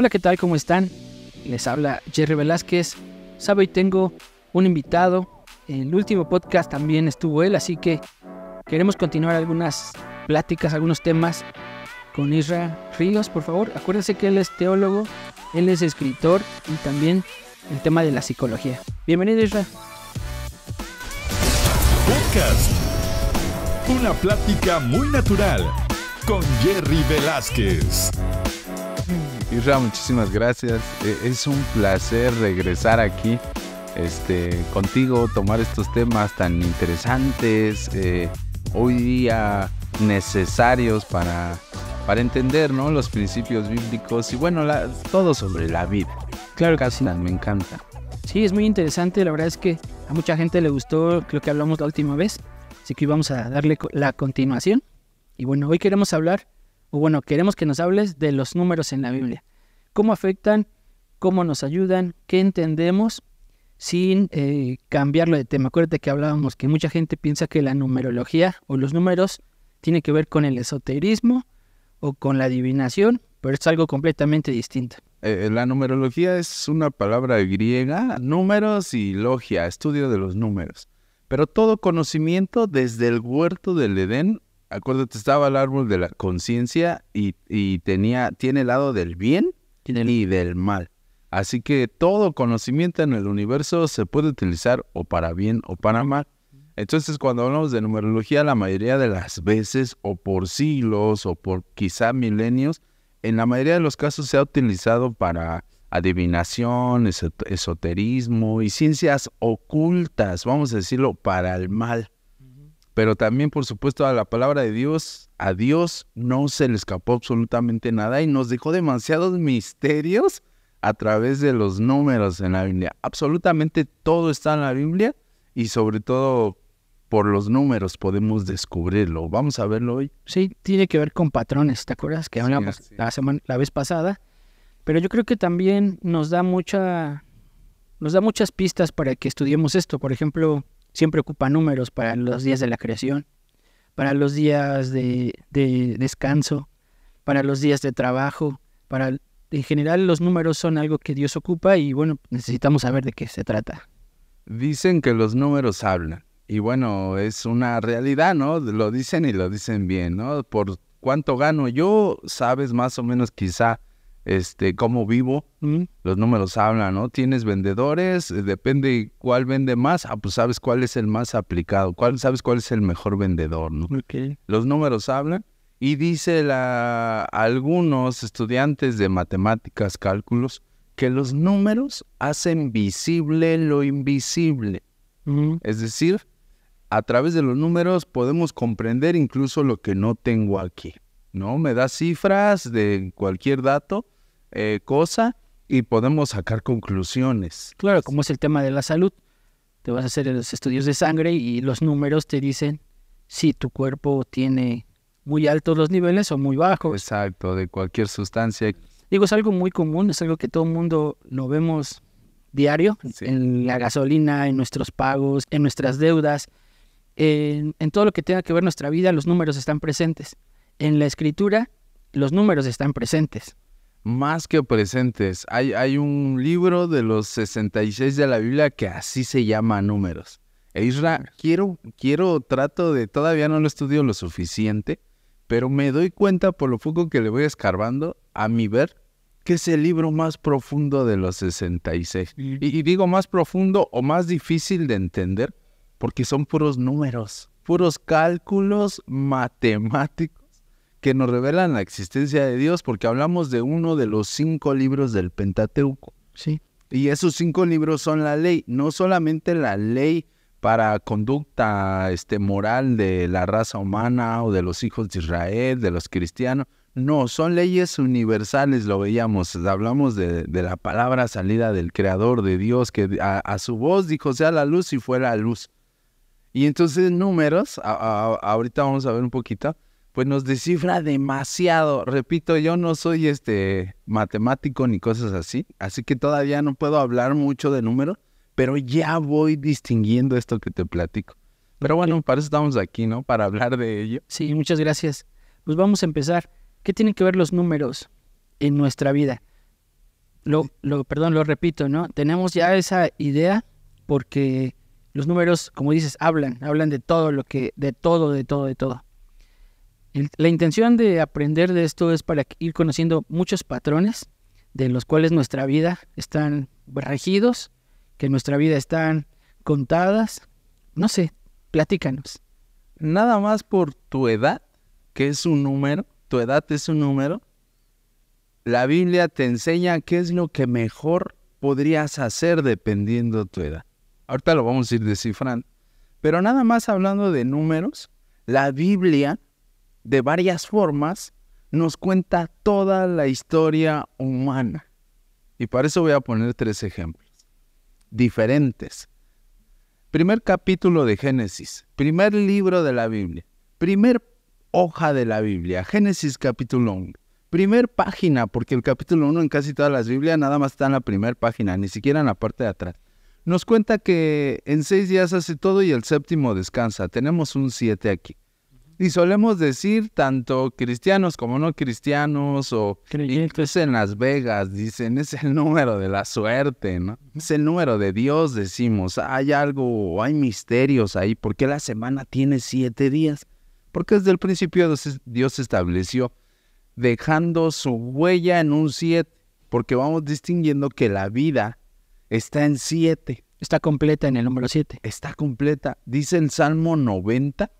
Hola, ¿qué tal? ¿Cómo están? Les habla Jerry Velázquez. Sabe, hoy tengo un invitado. En el último podcast también estuvo él, así que queremos continuar algunas pláticas, algunos temas con Isra Ríos, por favor. Acuérdense que él es teólogo, él es escritor y también el tema de la psicología. Bienvenido, Isra. Podcast. Una plática muy natural con Jerry Velázquez muchísimas gracias. Eh, es un placer regresar aquí este, contigo, tomar estos temas tan interesantes, eh, hoy día necesarios para, para entender ¿no? los principios bíblicos y bueno, todo sobre la vida. Claro que me encanta. Sí, es muy interesante, la verdad es que a mucha gente le gustó lo que hablamos la última vez, así que vamos a darle la continuación. Y bueno, hoy queremos hablar, o bueno, queremos que nos hables de los números en la Biblia cómo afectan, cómo nos ayudan, qué entendemos sin eh, cambiarlo de tema. Acuérdate que hablábamos que mucha gente piensa que la numerología o los números tiene que ver con el esoterismo o con la adivinación, pero es algo completamente distinto. Eh, eh, la numerología es una palabra griega, números y logia, estudio de los números. Pero todo conocimiento desde el huerto del Edén, acuérdate, estaba el árbol de la conciencia y, tenía, tiene el lado del bien y del mal. Así que todo conocimiento en el universo se puede utilizar o para bien o para mal. Entonces, cuando hablamos de numerología, la mayoría de las veces, o por siglos, o por quizá milenios, en la mayoría de los casos se ha utilizado para adivinación, esoterismo y ciencias ocultas, vamos a decirlo, para el mal pero también por supuesto a la palabra de Dios, a Dios no se le escapó absolutamente nada y nos dejó demasiados misterios a través de los números en la Biblia. Absolutamente todo está en la Biblia y sobre todo por los números podemos descubrirlo. Vamos a verlo hoy. Sí, tiene que ver con patrones, ¿te acuerdas? Que hablamos La, semana, la vez pasada. Pero yo creo que también nos da mucha nos da muchas pistas para que estudiemos esto. Por ejemplo, siempre ocupa números para los días de la creación, para los días de, descanso, para los días de trabajo, para en general los números son algo que Dios ocupa y bueno, necesitamos saber de qué se trata. Dicen que los números hablan y bueno, es una realidad, ¿no? Lo dicen y lo dicen bien, ¿no? Por cuánto gano yo, sabes más o menos quizá este, cómo vivo, los números hablan, ¿no? Tienes vendedores, eh, depende cuál vende más, ah, pues sabes cuál es el más aplicado, cuál, sabes cuál es el mejor vendedor, ¿no? Los números hablan y dice algunos estudiantes de matemáticas, cálculos, que los números hacen visible lo invisible. Es decir, a través de los números podemos comprender incluso lo que no tengo aquí. ¿no? Me da cifras de cualquier dato, eh, cosa, y podemos sacar conclusiones. Claro, como es el tema de la salud. Te vas a hacer los estudios de sangre y los números te dicen si tu cuerpo tiene muy altos los niveles o muy bajos. Exacto, de cualquier sustancia. Digo, es algo muy común, es algo que todo el mundo lo vemos diario, en la gasolina, en nuestros pagos, en nuestras deudas, en, en todo lo que tenga que ver nuestra vida, los números están presentes en la escritura los números están presentes. Más que presentes. Hay, hay un libro de los 66 de la Biblia que así se llama números. E quiero, quiero, trato de, todavía no lo estudio lo suficiente, pero me doy cuenta por lo poco que le voy escarbando, a mi ver, que es el libro más profundo de los 66. y digo más profundo o más difícil de entender, porque son puros números, puros cálculos matemáticos que nos revelan la existencia de Dios, porque hablamos de uno de los cinco libros del Pentateuco. Sí. Y esos cinco libros son la ley, no solamente la ley para conducta este, moral de la raza humana o de los hijos de Israel, de los cristianos. No, son leyes universales, lo veíamos. Hablamos de, de la palabra salida del Creador, de Dios, que a, su voz dijo sea la luz y fue la luz. Y entonces números, ahorita vamos a ver un poquito, pues nos descifra demasiado. Repito, yo no soy este matemático ni cosas así, así que todavía no puedo hablar mucho de números, pero ya voy distinguiendo esto que te platico. Pero bueno, para eso estamos aquí, ¿no? Para hablar de ello. Sí, muchas gracias. Pues vamos a empezar. ¿Qué tienen que ver los números en nuestra vida? Lo, lo, perdón, lo repito, ¿no? Tenemos ya esa idea porque los números, como dices, hablan, hablan de todo lo que, de todo, de todo, de todo. La intención de aprender de esto es para ir conociendo muchos patrones de los cuales nuestra vida están regidos, que nuestra vida están contadas. No sé, platícanos. Nada más por tu edad, que es un número, tu edad es un número, la Biblia te enseña qué es lo que mejor podrías hacer dependiendo tu edad. Ahorita lo vamos a ir descifrando. Pero nada más hablando de números, la Biblia de varias formas, nos cuenta toda la historia humana. Y para eso voy a poner tres ejemplos diferentes. Primer capítulo de Génesis, primer libro de la Biblia, primer hoja de la Biblia, Génesis capítulo 1. Primer página, porque el capítulo 1 en casi todas las Biblias nada más está en la primera página, ni siquiera en la parte de atrás. Nos cuenta que en seis días hace todo y el séptimo descansa. Tenemos un siete aquí. Y solemos decir, tanto cristianos como no cristianos, o creyentes en Las Vegas, dicen, es el número de la suerte, ¿no? Es el número de Dios, decimos. Hay algo, hay misterios ahí. ¿Por qué la semana tiene siete días? Porque desde el principio Dios estableció, dejando su huella en un siete, porque vamos distinguiendo que la vida está en siete. Está completa en el número siete. Está completa. Dice el Salmo 90,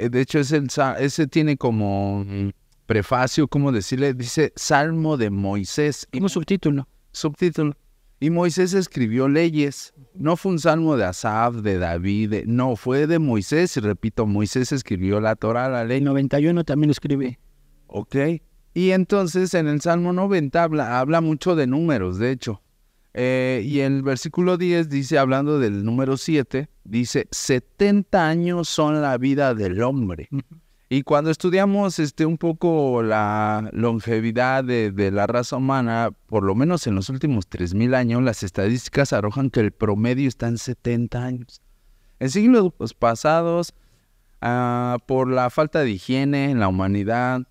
eh, de hecho, ese tiene como mm, prefacio, ¿cómo decirle? Dice Salmo de Moisés. un subtítulo. Subtítulo. Y Moisés escribió leyes. No fue un salmo de Asaf, de David, no, fue de Moisés. Y repito, Moisés escribió la Torah, la ley. El 91 también lo escribí. Ok. Y entonces en el Salmo 90 habla mucho de números, de hecho. Eh, y el versículo 10 dice, hablando del número 7, dice, 70 años son la vida del hombre. Y cuando estudiamos este, un poco la longevidad de, la raza humana, por lo menos en los últimos 3.000 años, las estadísticas arrojan que el promedio está en 70 años. En siglos pasados, ah, por la falta de higiene en la humanidad,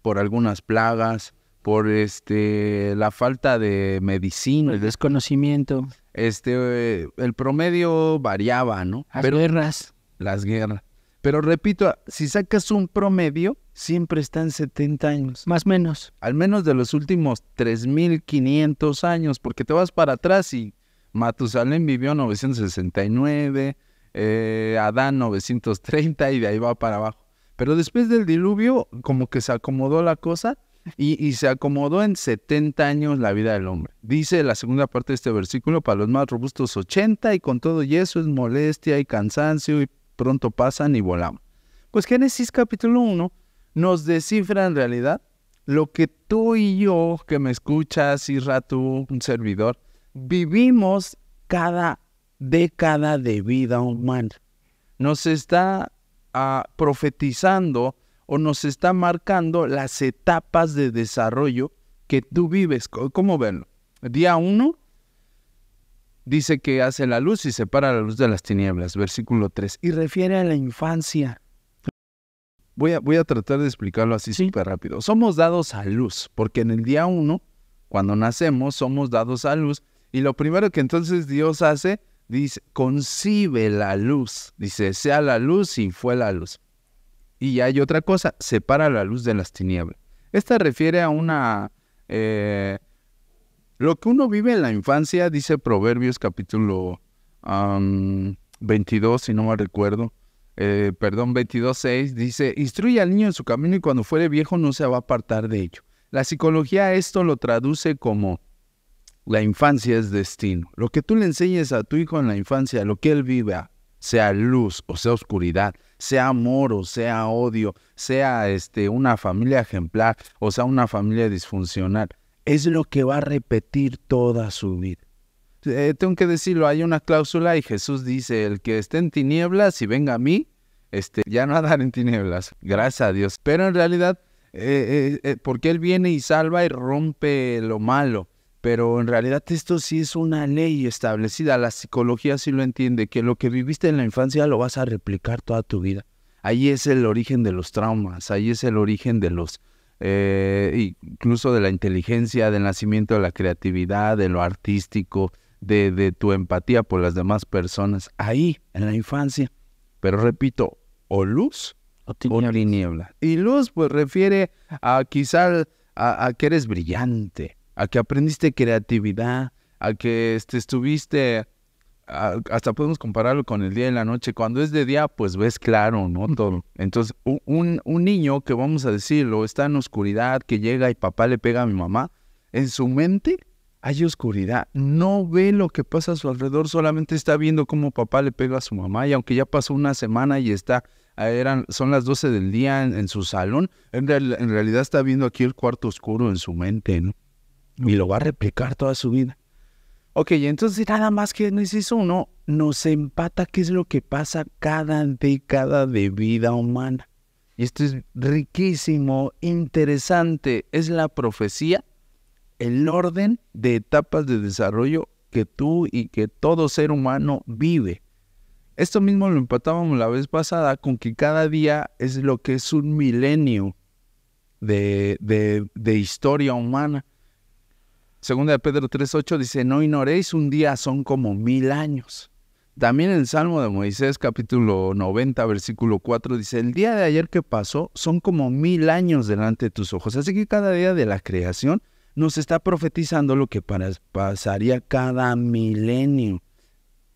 por algunas plagas, por este la falta de medicina. El desconocimiento. Este, el promedio variaba, ¿no? Las Pero, guerras. Las guerras. Pero repito, si sacas un promedio, siempre están 70 años. Más o menos. Al menos de los últimos 3.500 años, porque te vas para atrás y Matusalén vivió 969, eh, Adán 930 y de ahí va para abajo. Pero después del diluvio, como que se acomodó la cosa y, se acomodó en 70 años la vida del hombre. Dice la segunda parte de este versículo, para los más robustos 80 y con todo y eso es molestia y cansancio y pronto pasan y volamos. Pues Génesis capítulo 1 nos descifra en realidad lo que tú y yo, que me escuchas, y tú, un servidor, vivimos cada década de vida humana. Nos está ah, profetizando o nos está marcando las etapas de desarrollo que tú vives. ¿Cómo verlo? Día 1 dice que hace la luz y separa la luz de las tinieblas, versículo 3, y refiere a la infancia. Voy a, voy a tratar de explicarlo así súper rápido. Somos dados a luz, porque en el día 1, cuando nacemos, somos dados a luz, y lo primero que entonces Dios hace, dice, concibe la luz, dice, sea la luz y fue la luz. Y hay otra cosa, separa la luz de las tinieblas. Esta refiere a una... Eh, lo que uno vive en la infancia, dice Proverbios capítulo 22, si no me recuerdo. Eh, perdón, 22.6, dice, instruye al niño en su camino y cuando fuere viejo no se va a apartar de ello. La psicología esto lo traduce como la infancia es destino. Lo que tú le enseñes a tu hijo en la infancia, lo que él viva, sea luz o sea oscuridad, sea amor o sea odio, sea este, una familia ejemplar o sea una familia disfuncional, es lo que va a repetir toda su vida. Eh, tengo que decirlo, hay una cláusula y Jesús dice, el que esté en tinieblas y venga a mí, este, ya no va a dar en tinieblas, gracias a Dios. Pero en realidad, eh, eh, porque Él viene y salva y rompe lo malo pero en realidad esto sí es una ley establecida, la psicología sí lo entiende, que lo que viviste en la infancia lo vas a replicar toda tu vida. Ahí es el origen de los traumas, ahí es el origen de los, eh, incluso de la inteligencia, del nacimiento de la creatividad, de lo artístico, de, tu empatía por las demás personas, ahí, en la infancia. Pero repito, o luz o tiniebla. Y luz pues refiere a quizá a que eres brillante, a que aprendiste creatividad, a que este, estuviste, hasta podemos compararlo con el día y la noche. Cuando es de día, pues ves claro, ¿no? Todo. Entonces, un, un niño que vamos a decirlo, está en oscuridad, que llega y papá le pega a mi mamá, en su mente hay oscuridad, no ve lo que pasa a su alrededor, solamente está viendo cómo papá le pega a su mamá y aunque ya pasó una semana y está, ah, eran, son las 12 del día en, su salón, en, realidad está viendo aquí el cuarto oscuro en su mente, ¿no? y lo va a replicar toda su vida. Ok, entonces nada más que nos hizo uno, nos empata qué es lo que pasa cada década de vida humana. Y esto es riquísimo, interesante. Es la profecía, el orden de etapas de desarrollo que tú y que todo ser humano vive. Esto mismo lo empatábamos la vez pasada con que cada día es lo que es un milenio de, de historia humana. Segunda de Pedro 3.8 dice, no ignoréis, un día son como mil años. También el Salmo de Moisés, capítulo 90, versículo 4, dice, el día de ayer que pasó son como mil años delante de tus ojos. Así que cada día de la creación nos está profetizando lo que pasaría cada milenio.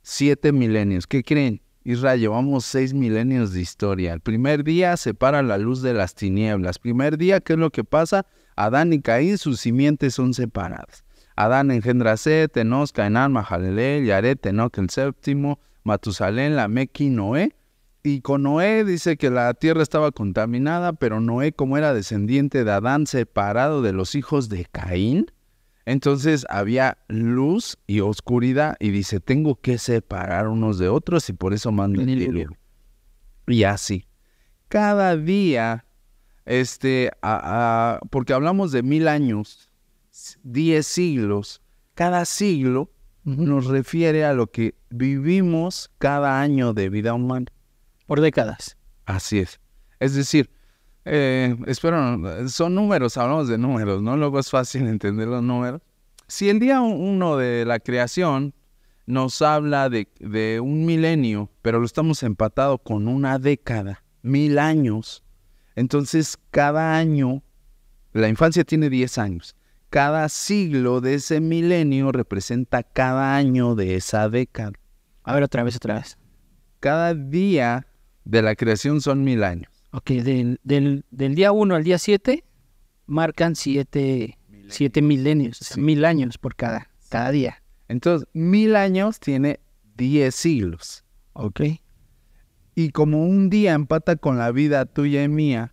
Siete milenios. ¿Qué creen? Israel, llevamos seis milenios de historia. El primer día separa la luz de las tinieblas. Primer día, ¿qué es lo que pasa? Adán y Caín, sus simientes son separadas. Adán engendra a Set, Enos, Cainán, Yaret, Enoch el séptimo, Matusalén, la Noé. Y con Noé dice que la tierra estaba contaminada, pero Noé, como era descendiente de Adán, separado de los hijos de Caín, entonces había luz y oscuridad, y dice: Tengo que separar unos de otros, y por eso mando el diluvio. Y así. Cada día este, porque hablamos de mil años, diez siglos. Cada siglo nos refiere a lo que vivimos cada año de vida humana. Por décadas. Así es. Es decir, eh, espero, son números, hablamos de números, ¿no? Luego es fácil entender los números. Si el día uno de la creación nos habla de un milenio, pero lo estamos empatado con una década, mil años, entonces, cada año, la infancia tiene 10 años. Cada siglo de ese milenio representa cada año de esa década. A ver, otra vez, otra vez. Cada día de la creación son mil años. Ok, del, día 1 al día 7 marcan 7 siete, milenios, mil años por cada, cada día. Entonces, mil años tiene 10 siglos. Ok. Y como un día empata con la vida tuya y mía,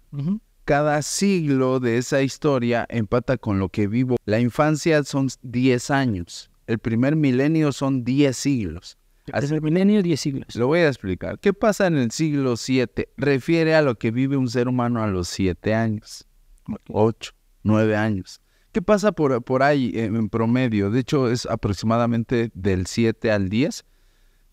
cada siglo de esa historia empata con lo que vivo. La infancia son 10 años, el primer milenio son 10 siglos. ¿El el milenio, 10 siglos. Lo voy a explicar. ¿Qué pasa en el siglo 7? Refiere a lo que vive un ser humano a los 7 años, 8, 9 años. ¿Qué pasa por, por ahí en, en, promedio? De hecho, es aproximadamente del 7 al 10.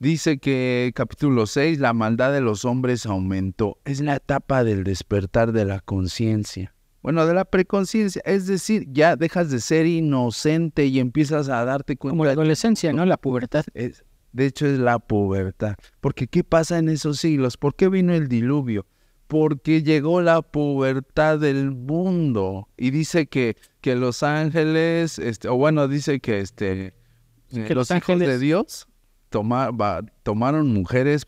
Dice que capítulo 6, la maldad de los hombres aumentó. Es la etapa del despertar de la conciencia. Bueno, de la preconciencia, es decir, ya dejas de ser inocente y empiezas a darte cuenta. Como la adolescencia, ¿no? La pubertad. Es, de hecho, es la pubertad. Porque ¿qué pasa en esos siglos? ¿Por qué vino el diluvio? Porque llegó la pubertad del mundo. Y dice que, que los ángeles, este, o bueno, dice que este... Que los ángeles de Dios Tomar, va, tomaron mujeres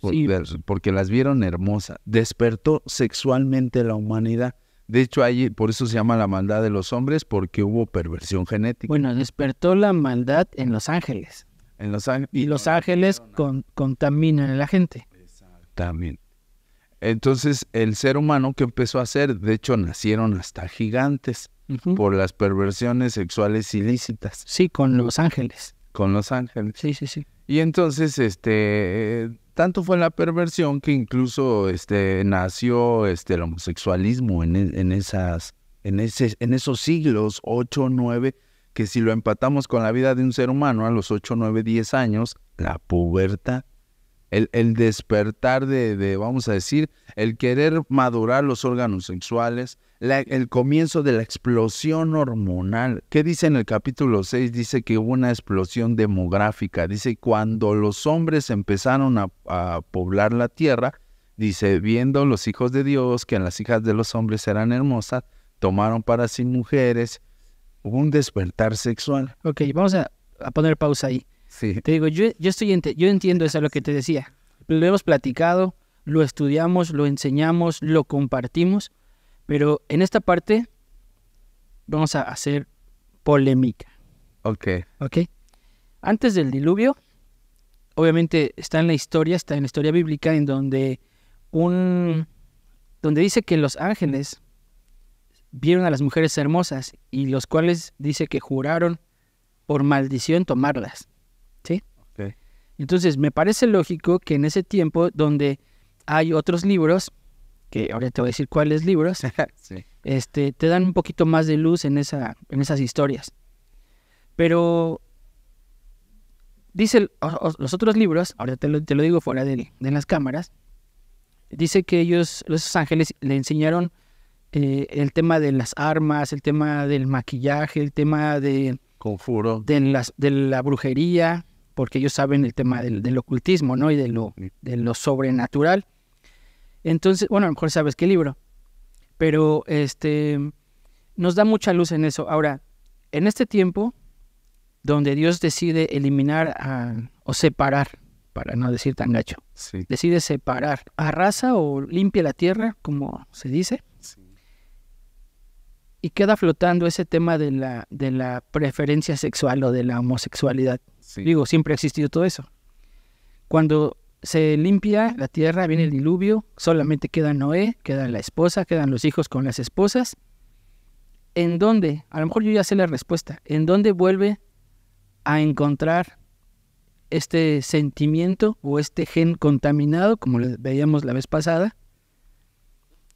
porque las vieron hermosas. Despertó sexualmente la humanidad. De hecho, ahí, por eso se llama la maldad de los hombres, porque hubo perversión genética. Bueno, despertó la maldad en Los Ángeles. En Los Y Los Ángeles contaminan a la gente. Exactamente. Entonces, el ser humano que empezó a hacer, de hecho, nacieron hasta gigantes por las perversiones sexuales ilícitas. Sí, con Los Ángeles. Con Los Ángeles. Sí, sí, sí. Y entonces, este, tanto fue la perversión que incluso este, nació este, el homosexualismo en, e, en, esas, en, ese, en esos siglos 8, 9, que si lo empatamos con la vida de un ser humano a los 8, 9, 10 años, la pubertad, el, el despertar de, de, vamos a decir, el querer madurar los órganos sexuales, el comienzo de la explosión hormonal. ¿Qué dice en el capítulo 6? Dice que hubo una explosión demográfica. Dice, cuando los hombres empezaron a, poblar la tierra, dice, viendo los hijos de Dios, que las hijas de los hombres eran hermosas, tomaron para sí mujeres, hubo un despertar sexual. Ok, vamos a, poner pausa ahí. Sí. Te digo, yo, yo, estoy yo entiendo eso, lo que te decía. Lo hemos platicado, lo estudiamos, lo enseñamos, lo compartimos, pero en esta parte vamos a hacer polémica. Ok. Ok. Antes del diluvio, obviamente está en la historia, está en la historia bíblica, en donde un. donde dice que los ángeles vieron a las mujeres hermosas y los cuales dice que juraron por maldición tomarlas. ¿Sí? Okay. Entonces, me parece lógico que en ese tiempo donde hay otros libros que ahora te voy a decir cuáles libros, este, te dan un poquito más de luz en, esa, en esas historias. Pero dice los otros libros, ahora te lo, te lo digo fuera de, de, las cámaras, dice que ellos, los ángeles, le enseñaron eh, el tema de las armas, el tema del maquillaje, el tema de... De, de la brujería, porque ellos saben el tema del, del ocultismo, ¿no? Y de lo, de lo sobrenatural. Entonces, bueno, a lo mejor sabes qué libro, pero este, nos da mucha luz en eso. Ahora, en este tiempo donde Dios decide eliminar o separar, para no decir tan gacho, decide separar, arrasa o limpia la tierra, como se dice, y queda flotando ese tema de la, de la preferencia sexual o de la homosexualidad. Digo, siempre ha existido todo eso. Cuando se limpia la tierra, viene el diluvio, solamente queda Noé, queda la esposa, quedan los hijos con las esposas. ¿En dónde? A lo mejor yo ya sé la respuesta. ¿En dónde vuelve a encontrar este sentimiento o este gen contaminado, como veíamos la vez pasada,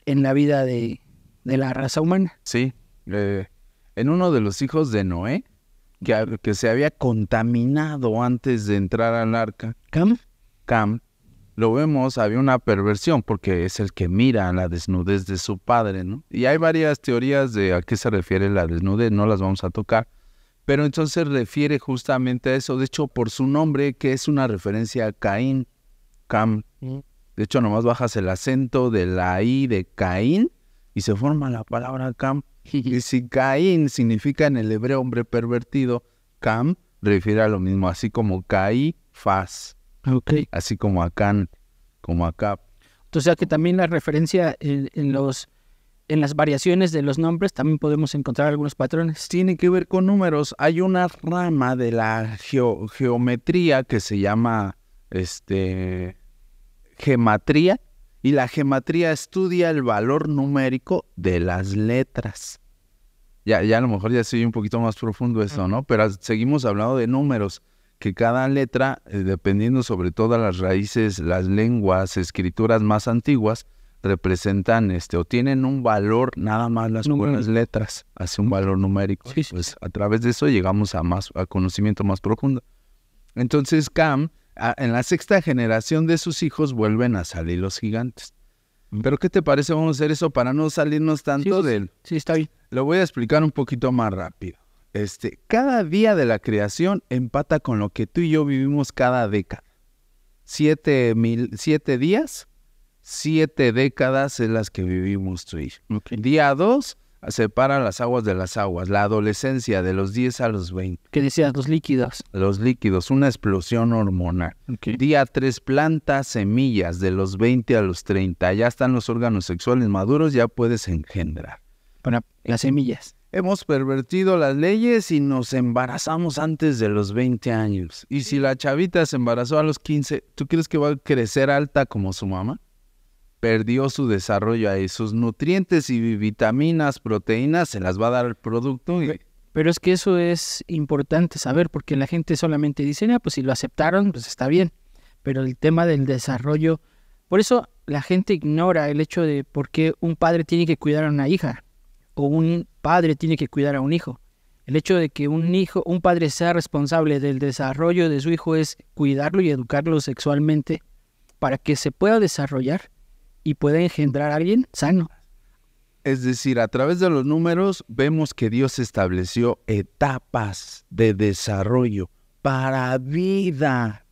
en la vida de, de la raza humana? Sí, eh, en uno de los hijos de Noé, que, que, se había contaminado antes de entrar al arca. Cam, lo vemos, había una perversión porque es el que mira la desnudez de su padre, ¿no? Y hay varias teorías de a qué se refiere la desnudez, no las vamos a tocar, pero entonces refiere justamente a eso, de hecho por su nombre que es una referencia a Caín, Cam. Mm. De hecho nomás bajas el acento de la I de Caín y se forma la palabra Cam. Y si Caín significa en el hebreo hombre pervertido, Cam refiere a lo mismo, así como Caí, faz. Ah, Así como acá, como acá. O sea que también la referencia en, los en las variaciones de los nombres también podemos encontrar algunos patrones. Tiene que ver con números. Hay una rama de la geometría que se llama este gematría y la gematría estudia el valor numérico de las letras. Ya, ya a lo mejor ya soy un poquito más profundo eso, ¿no? Pero seguimos hablando de números que cada letra, eh, dependiendo sobre todas las raíces, las lenguas, escrituras más antiguas, representan este o tienen un valor nada más las buenas letras, hace un valor numérico. Pues a través de eso llegamos a más a conocimiento más profundo. Entonces Cam en la sexta generación de sus hijos vuelven a salir los gigantes. Mm. Pero ¿qué te parece vamos a hacer eso para no salirnos tanto del? Sí, está bien. Lo voy a explicar un poquito más rápido. Este, cada día de la creación empata con lo que tú y yo vivimos cada década. Siete, mil, siete días, siete décadas es las que vivimos tú y yo. Día dos, separa las aguas de las aguas, la adolescencia de los 10 a los 20. ¿Qué decías? Los líquidos. Los líquidos, una explosión hormonal. Día tres, planta semillas, de los 20 a los 30. Ya están los órganos sexuales maduros, ya puedes engendrar. Bueno, las semillas. Hemos pervertido las leyes y nos embarazamos antes de los 20 años. Y si la chavita se embarazó a los 15, ¿tú crees que va a crecer alta como su mamá? Perdió su desarrollo ahí, sus nutrientes y vitaminas, proteínas, se las va a dar el producto. Pero es que eso es importante saber, porque la gente solamente dice, ah, pues si lo aceptaron, pues está bien. Pero el tema del desarrollo, por eso la gente ignora el hecho de por qué un padre tiene que cuidar a una hija o un padre tiene que cuidar a un hijo. El hecho de que un hijo, un padre sea responsable del desarrollo de su hijo es cuidarlo y educarlo sexualmente para que se pueda desarrollar y pueda engendrar a alguien sano. Es decir, a través de los números vemos que Dios estableció etapas de desarrollo para vida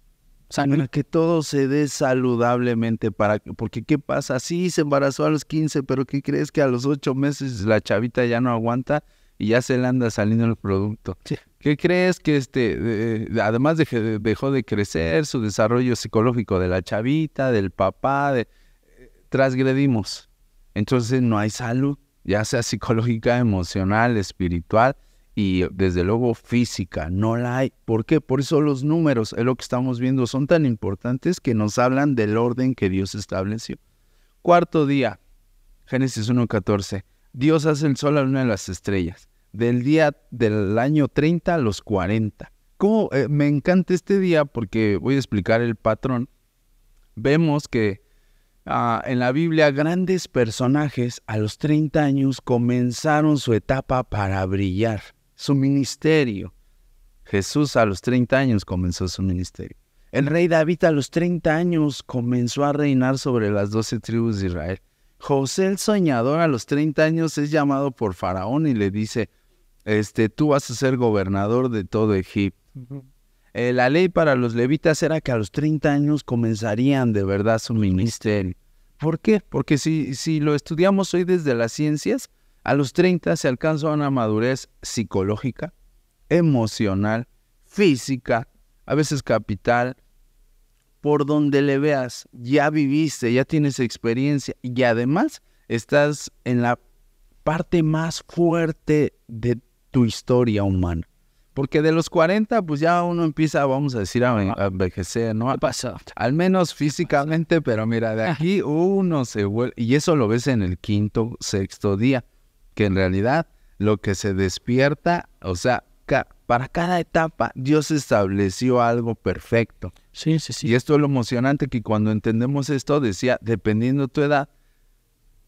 que todo se dé saludablemente, para porque ¿qué pasa? Sí, se embarazó a los 15, pero ¿qué crees que a los 8 meses la chavita ya no aguanta y ya se le anda saliendo el producto? ¿Qué crees que este, además de dejó de crecer su desarrollo psicológico de la chavita, del papá, eh, transgredimos? Entonces no hay salud, ya sea psicológica, emocional, espiritual, y desde luego física, no la hay. ¿Por qué? Por eso los números, es lo que estamos viendo, son tan importantes que nos hablan del orden que Dios estableció. Cuarto día, Génesis 1.14, Dios hace el sol a una de las estrellas, del día del año 30 a los 40. ¿Cómo? Eh, me encanta este día porque voy a explicar el patrón. Vemos que ah, en la Biblia grandes personajes a los 30 años comenzaron su etapa para brillar su ministerio. Jesús a los 30 años comenzó su ministerio. El rey David a los 30 años comenzó a reinar sobre las 12 tribus de Israel. José el soñador a los 30 años es llamado por Faraón y le dice, este, tú vas a ser gobernador de todo Egipto. Eh, la ley para los levitas era que a los 30 años comenzarían de verdad su ministerio. ¿Por qué? Porque si, si lo estudiamos hoy desde las ciencias, a los 30 se alcanza una madurez psicológica, emocional, física, a veces capital. Por donde le veas, ya viviste, ya tienes experiencia y además estás en la parte más fuerte de tu historia humana. Porque de los 40, pues ya uno empieza, vamos a decir, a, envejecer, ¿no? Al menos físicamente, pero mira, de aquí uno se vuelve. Y eso lo ves en el quinto, sexto día que en realidad lo que se despierta, o sea, para cada etapa Dios estableció algo perfecto. Sí, sí, sí. Y esto es lo emocionante que cuando entendemos esto, decía, dependiendo tu edad,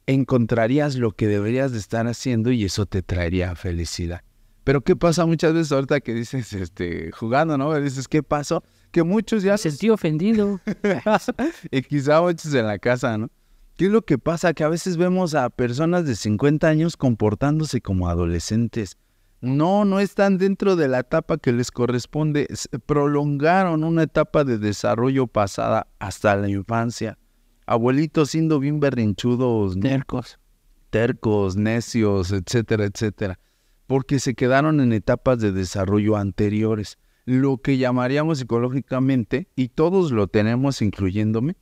encontrarías lo que deberías de estar haciendo y eso te traería felicidad. Pero ¿qué pasa muchas veces ahorita que dices, este, jugando, ¿no? Dices, ¿qué pasó? Que muchos ya... se sentí ofendido. y quizá muchos en la casa, ¿no? ¿Qué es lo que pasa? Que a veces vemos a personas de 50 años comportándose como adolescentes. No, no están dentro de la etapa que les corresponde. Prolongaron una etapa de desarrollo pasada hasta la infancia. Abuelitos siendo bien berrinchudos. Tercos. Tercos, necios, etcétera, etcétera. Porque se quedaron en etapas de desarrollo anteriores. Lo que llamaríamos psicológicamente, y todos lo tenemos incluyéndome,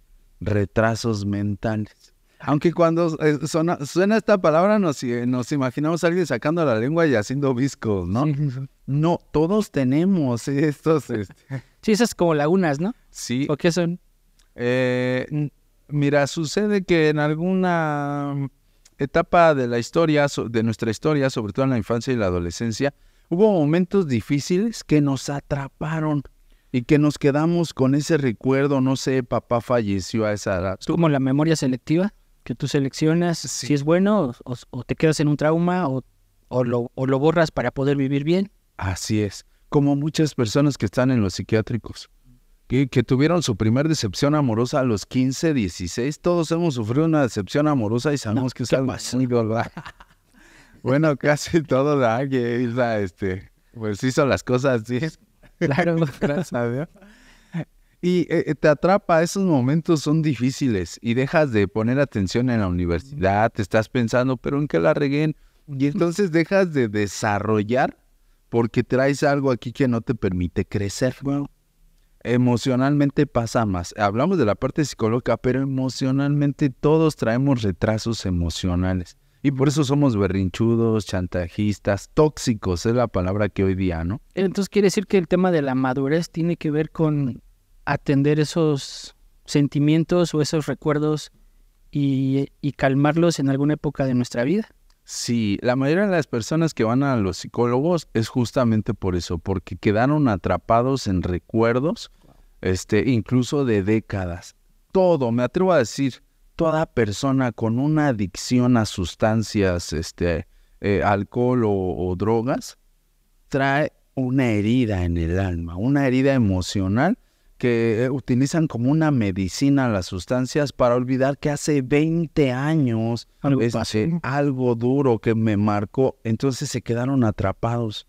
retrasos mentales. Aunque cuando eh, suena, esta palabra eh, nos, imaginamos a alguien sacando la lengua y haciendo viscos, ¿no? No, todos tenemos estos... Este... Sí, esas como lagunas, ¿no? Sí. ¿O qué son? Eh, mira, sucede que en alguna etapa de la historia, de nuestra historia, sobre todo en la infancia y la adolescencia, hubo momentos difíciles que nos atraparon y que nos quedamos con ese recuerdo, no sé, papá falleció a esa edad. como la memoria selectiva, que tú seleccionas si es bueno o, te quedas en un trauma o, lo, borras para poder vivir bien. Así es, como muchas personas que están en los psiquiátricos, que, que tuvieron su primer decepción amorosa a los 15, 16, todos hemos sufrido una decepción amorosa y sabemos que es algo muy Bueno, casi todo ¿verdad? este, pues hizo las cosas así. Claro, gracias a Dios. Y eh, eh, te atrapa, esos momentos son difíciles y dejas de poner atención en la universidad, te estás pensando, pero ¿en qué la regué? Y entonces dejas de desarrollar porque traes algo aquí que no te permite crecer. Bueno, emocionalmente pasa más. Hablamos de la parte psicológica, pero emocionalmente todos traemos retrasos emocionales. Y por eso somos berrinchudos, chantajistas, tóxicos, es la palabra que hoy día, ¿no? Entonces quiere decir que el tema de la madurez tiene que ver con atender esos sentimientos o esos recuerdos y, calmarlos en alguna época de nuestra vida. Sí, la mayoría de las personas que van a los psicólogos es justamente por eso, porque quedaron atrapados en recuerdos, este, incluso de décadas. Todo, me atrevo a decir, toda persona con una adicción a sustancias, este, eh, alcohol o, drogas, trae una herida en el alma, una herida emocional que eh, utilizan como una medicina las sustancias para olvidar que hace 20 años algo, este, algo duro que me marcó, entonces se quedaron atrapados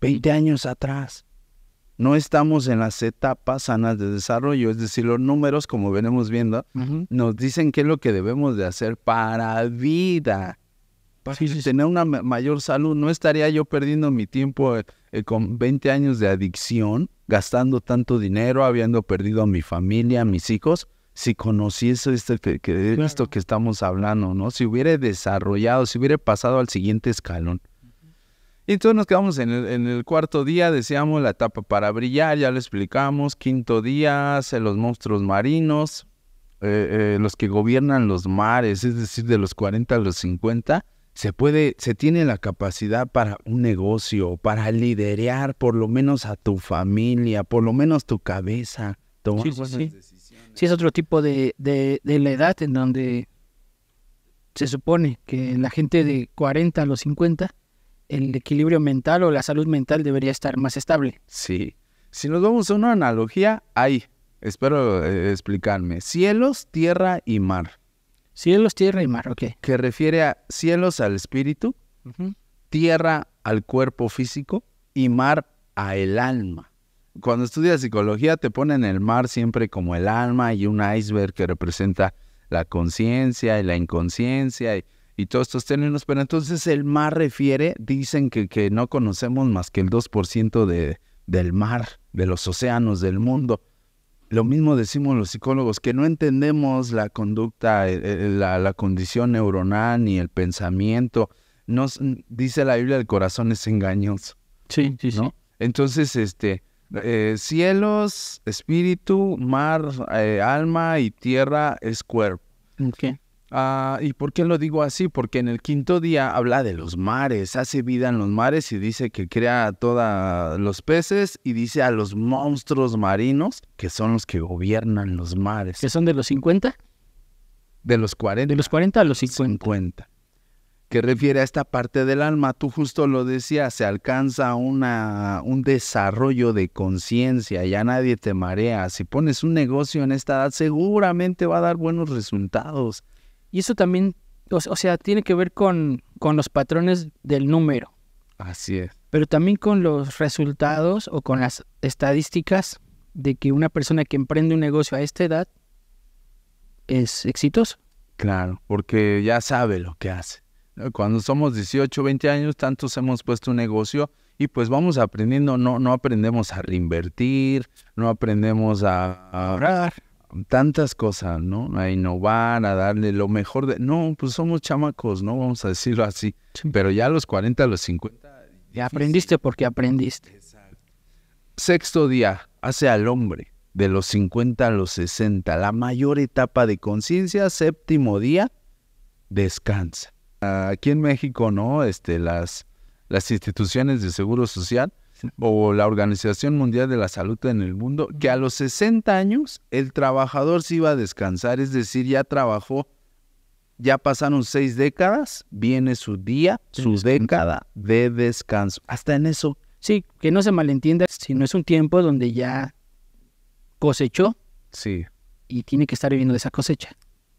20 años atrás no estamos en las etapas sanas de desarrollo, es decir, los números, como venimos viendo, nos dicen qué es lo que debemos de hacer para vida, para tener una mayor salud. No estaría yo perdiendo mi tiempo eh, eh, con 20 años de adicción, gastando tanto dinero, habiendo perdido a mi familia, a mis hijos, si conociese esto que, esto que estamos hablando, ¿no? Si hubiera desarrollado, si hubiera pasado al siguiente escalón. Y entonces nos quedamos en el, cuarto día, deseamos la etapa para brillar, ya lo explicamos. Quinto día, los monstruos marinos, eh, eh, los que gobiernan los mares, es decir, de los 40 a los 50, se puede, se tiene la capacidad para un negocio, para liderear por lo menos a tu familia, por lo menos tu cabeza, tomar sí, decisiones. Sí, es otro tipo de, de la edad en donde se supone que la gente de 40 a los 50 el equilibrio mental o la salud mental debería estar más estable. Sí. Si nos vamos a una analogía, ahí, espero eh, explicarme, cielos, tierra y mar. Cielos, tierra y mar, ok. Que refiere a cielos al espíritu, tierra al cuerpo físico y mar a el alma. Cuando estudias psicología te ponen el mar siempre como el alma y un iceberg que representa la conciencia y la inconsciencia y y todos estos términos, pero entonces el mar refiere, dicen que, que no conocemos más que el 2% de, del mar, de los océanos, del mundo. Lo mismo decimos los psicólogos, que no entendemos la conducta, eh, eh, la, condición neuronal ni el pensamiento. Nos, dice la Biblia, el corazón es engañoso. Sí, sí, sí. Entonces, este, eh, cielos, espíritu, mar, alma y tierra es cuerpo. Okay. Ah, ¿Y por qué lo digo así? Porque en el quinto día habla de los mares, hace vida en los mares y dice que crea a todos los peces y dice a los monstruos marinos que son los que gobiernan los mares. ¿Que son de los 50? De los 40. De los 40 a los 50. ¿Qué refiere a esta parte del alma, tú justo lo decías, se alcanza una, un desarrollo de conciencia, ya nadie te marea. Si pones un negocio en esta edad, seguramente va a dar buenos resultados y eso también, o, sea, tiene que ver con, con los patrones del número. Así es. Pero también con los resultados o con las estadísticas de que una persona que emprende un negocio a esta edad es exitoso. Claro, porque ya sabe lo que hace. Cuando somos 18, 20 años, tantos hemos puesto un negocio y pues vamos aprendiendo, no, no aprendemos a reinvertir, no aprendemos a ahorrar tantas cosas, ¿no? A innovar, a darle lo mejor de... No, pues somos chamacos, ¿no? Vamos a decirlo así. Pero ya a los 40, a los 50... Ya aprendiste porque aprendiste. Sexto día, hace al hombre, de los 50 a los 60, la mayor etapa de conciencia. Séptimo día, descansa. Aquí en México, ¿no? Este, las, las instituciones de seguro social o la Organización Mundial de la Salud en el mundo, que a los 60 años el trabajador se iba a descansar, es decir, ya trabajó, ya pasaron seis décadas, viene su día, su década de descanso. Hasta en eso. Sí, que no se malentienda, no es un tiempo donde ya cosechó. Sí. Y tiene que estar viviendo de esa cosecha.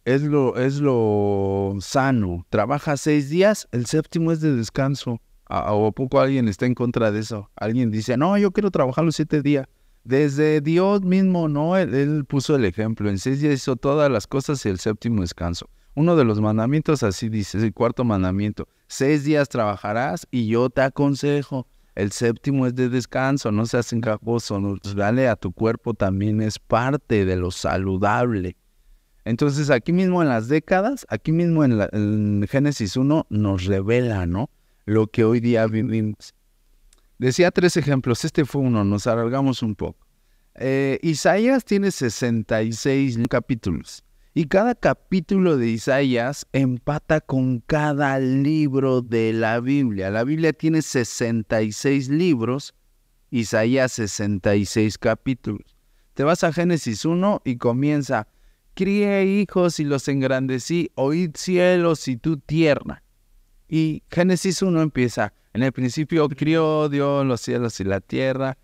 Es lo, es lo sano. Trabaja seis días, el séptimo es de descanso. ¿O poco alguien está en contra de eso? Alguien dice, no, yo quiero trabajar los siete días. Desde Dios mismo, ¿no? Él, puso el ejemplo. En seis días hizo todas las cosas y el séptimo descanso. Uno de los mandamientos así dice, es el cuarto mandamiento. Seis días trabajarás y yo te aconsejo. El séptimo es de descanso, no seas encajoso, no, pues dale a tu cuerpo también es parte de lo saludable. Entonces aquí mismo en las décadas, aquí mismo en, la, en Génesis 1 nos revela, ¿no? lo que hoy día vivimos. Decía tres ejemplos, este fue uno, nos alargamos un poco. Eh, Isaías tiene 66 capítulos y cada capítulo de Isaías empata con cada libro de la Biblia. La Biblia tiene 66 libros, Isaías 66 capítulos. Te vas a Génesis 1 y comienza, crié hijos y los engrandecí, oíd cielos y tú tierna. Y Génesis 1 empieza, en el principio crió Dios los cielos y la tierra.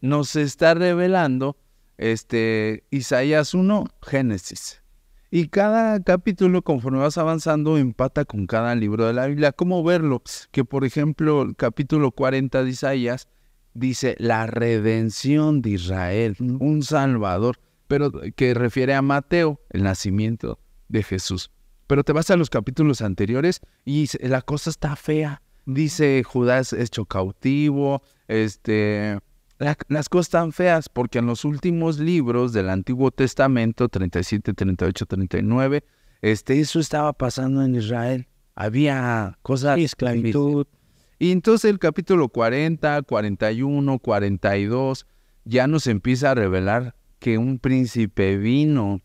Nos está revelando este, Isaías 1, Génesis. Y cada capítulo, conforme vas avanzando, empata con cada libro de la Biblia. ¿Cómo verlo? Que, por ejemplo, el capítulo 40 de Isaías dice la redención de Israel, un salvador, pero que refiere a Mateo, el nacimiento de Jesús. Pero te vas a los capítulos anteriores y la cosa está fea. Dice Judas hecho cautivo, este, las cosas están feas porque en los últimos libros del Antiguo Testamento, 37, 38, 39, este, eso estaba pasando en Israel. Había cosas... Esclavitud. Y entonces el capítulo 40, 41, 42 ya nos empieza a revelar que un príncipe vino.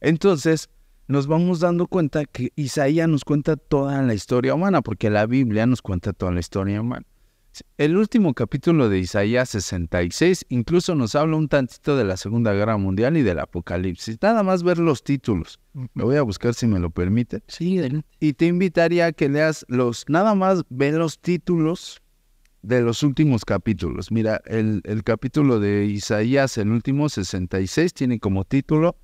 Entonces, nos vamos dando cuenta que Isaías nos cuenta toda la historia humana, porque la Biblia nos cuenta toda la historia humana. El último capítulo de Isaías 66 incluso nos habla un tantito de la Segunda Guerra Mundial y del Apocalipsis. Nada más ver los títulos. Me voy a buscar si me lo permite. Sí, Y te invitaría a que leas los, nada más ve los títulos de los últimos capítulos. Mira, el, el capítulo de Isaías, el último 66, tiene como título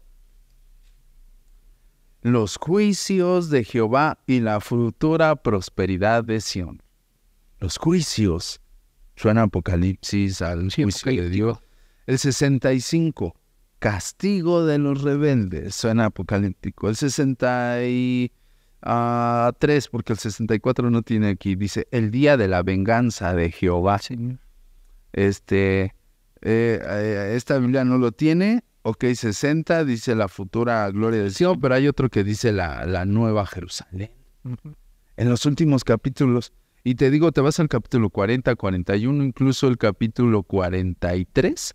los juicios de Jehová y la futura prosperidad de Sión. Los juicios. Suena Apocalipsis al juicio de Dios. El 65, castigo de los rebeldes. Suena apocalíptico. El 63, porque el 64 no tiene aquí, dice el día de la venganza de Jehová. Este, eh, eh, esta Biblia no lo tiene, Ok, 60 dice la futura gloria del cielo, pero hay otro que dice la, la nueva Jerusalén. En los últimos capítulos, y te digo, te vas al capítulo 40, 41, incluso el capítulo 43,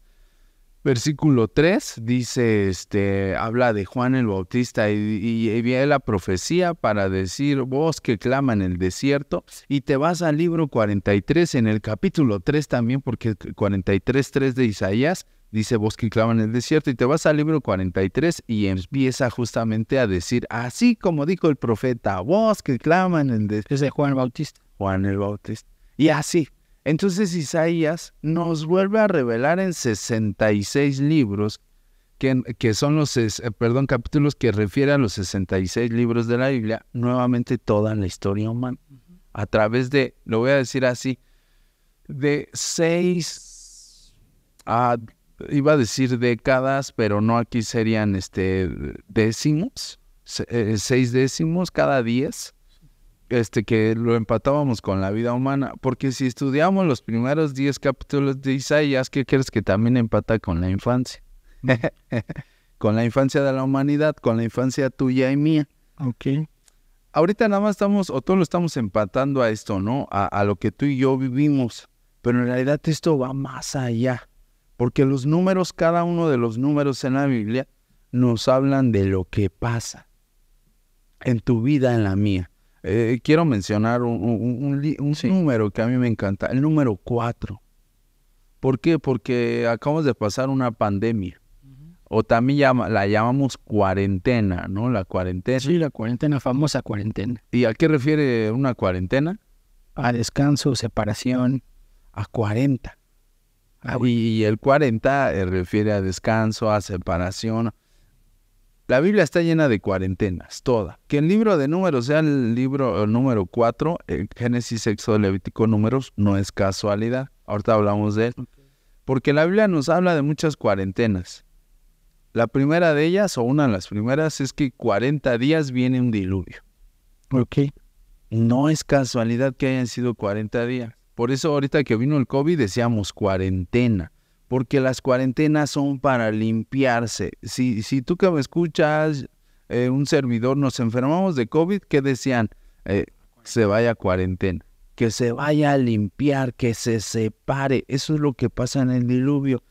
versículo 3, dice, este, habla de Juan el Bautista y, viene la profecía para decir, vos que clama en el desierto, y te vas al libro 43, en el capítulo 3 también, porque 43, 3 de Isaías, dice vos que claman en el desierto, y te vas al libro 43 y empieza justamente a decir, así como dijo el profeta, Vos que claman en el desierto. Es de Juan Bautista. Juan el Bautista. Y así. Entonces Isaías nos vuelve a revelar en 66 libros, que, que son los, eh, perdón, capítulos que refieren a los 66 libros de la Biblia, nuevamente toda la historia humana. A través de, lo voy a decir así, de seis a iba a decir décadas, pero no aquí serían este décimos, eh, seis décimos cada diez, este que lo empatábamos con la vida humana, porque si estudiamos los primeros diez capítulos de Isaías, ¿qué crees que también empata con la infancia? Mm. con la infancia de la humanidad, con la infancia tuya y mía. Ahorita nada más estamos, o todos lo estamos empatando a esto, ¿no? a lo que tú y yo vivimos. Pero en realidad esto va más allá porque los números, cada uno de los números en la Biblia, nos hablan de lo que pasa en tu vida, en la mía. Eh, quiero mencionar un, número que a mí me encanta, el número 4. ¿Por qué? Porque acabamos de pasar una pandemia. O también la llamamos cuarentena, ¿no? La cuarentena. Sí, la cuarentena, famosa cuarentena. ¿Y a qué refiere una cuarentena? A descanso, separación. A cuarenta. Ah, y el 40 eh, refiere a descanso, a separación. La Biblia está llena de cuarentenas, toda. Que el libro de números sea el libro eh, número 4, el eh, Génesis, Sexo, Levítico, Números, no es casualidad. Ahorita hablamos de él. Porque la Biblia nos habla de muchas cuarentenas. La primera de ellas, o una de las primeras, es que 40 días viene un diluvio. Ok. No es casualidad que hayan sido 40 días. Por eso ahorita que vino el COVID decíamos cuarentena, porque las cuarentenas son para limpiarse. Si, si tú que me escuchas, eh, un servidor, nos enfermamos de COVID, ¿qué decían? Eh, se vaya a cuarentena, que se vaya a limpiar, que se separe. Eso es lo que pasa en el diluvio.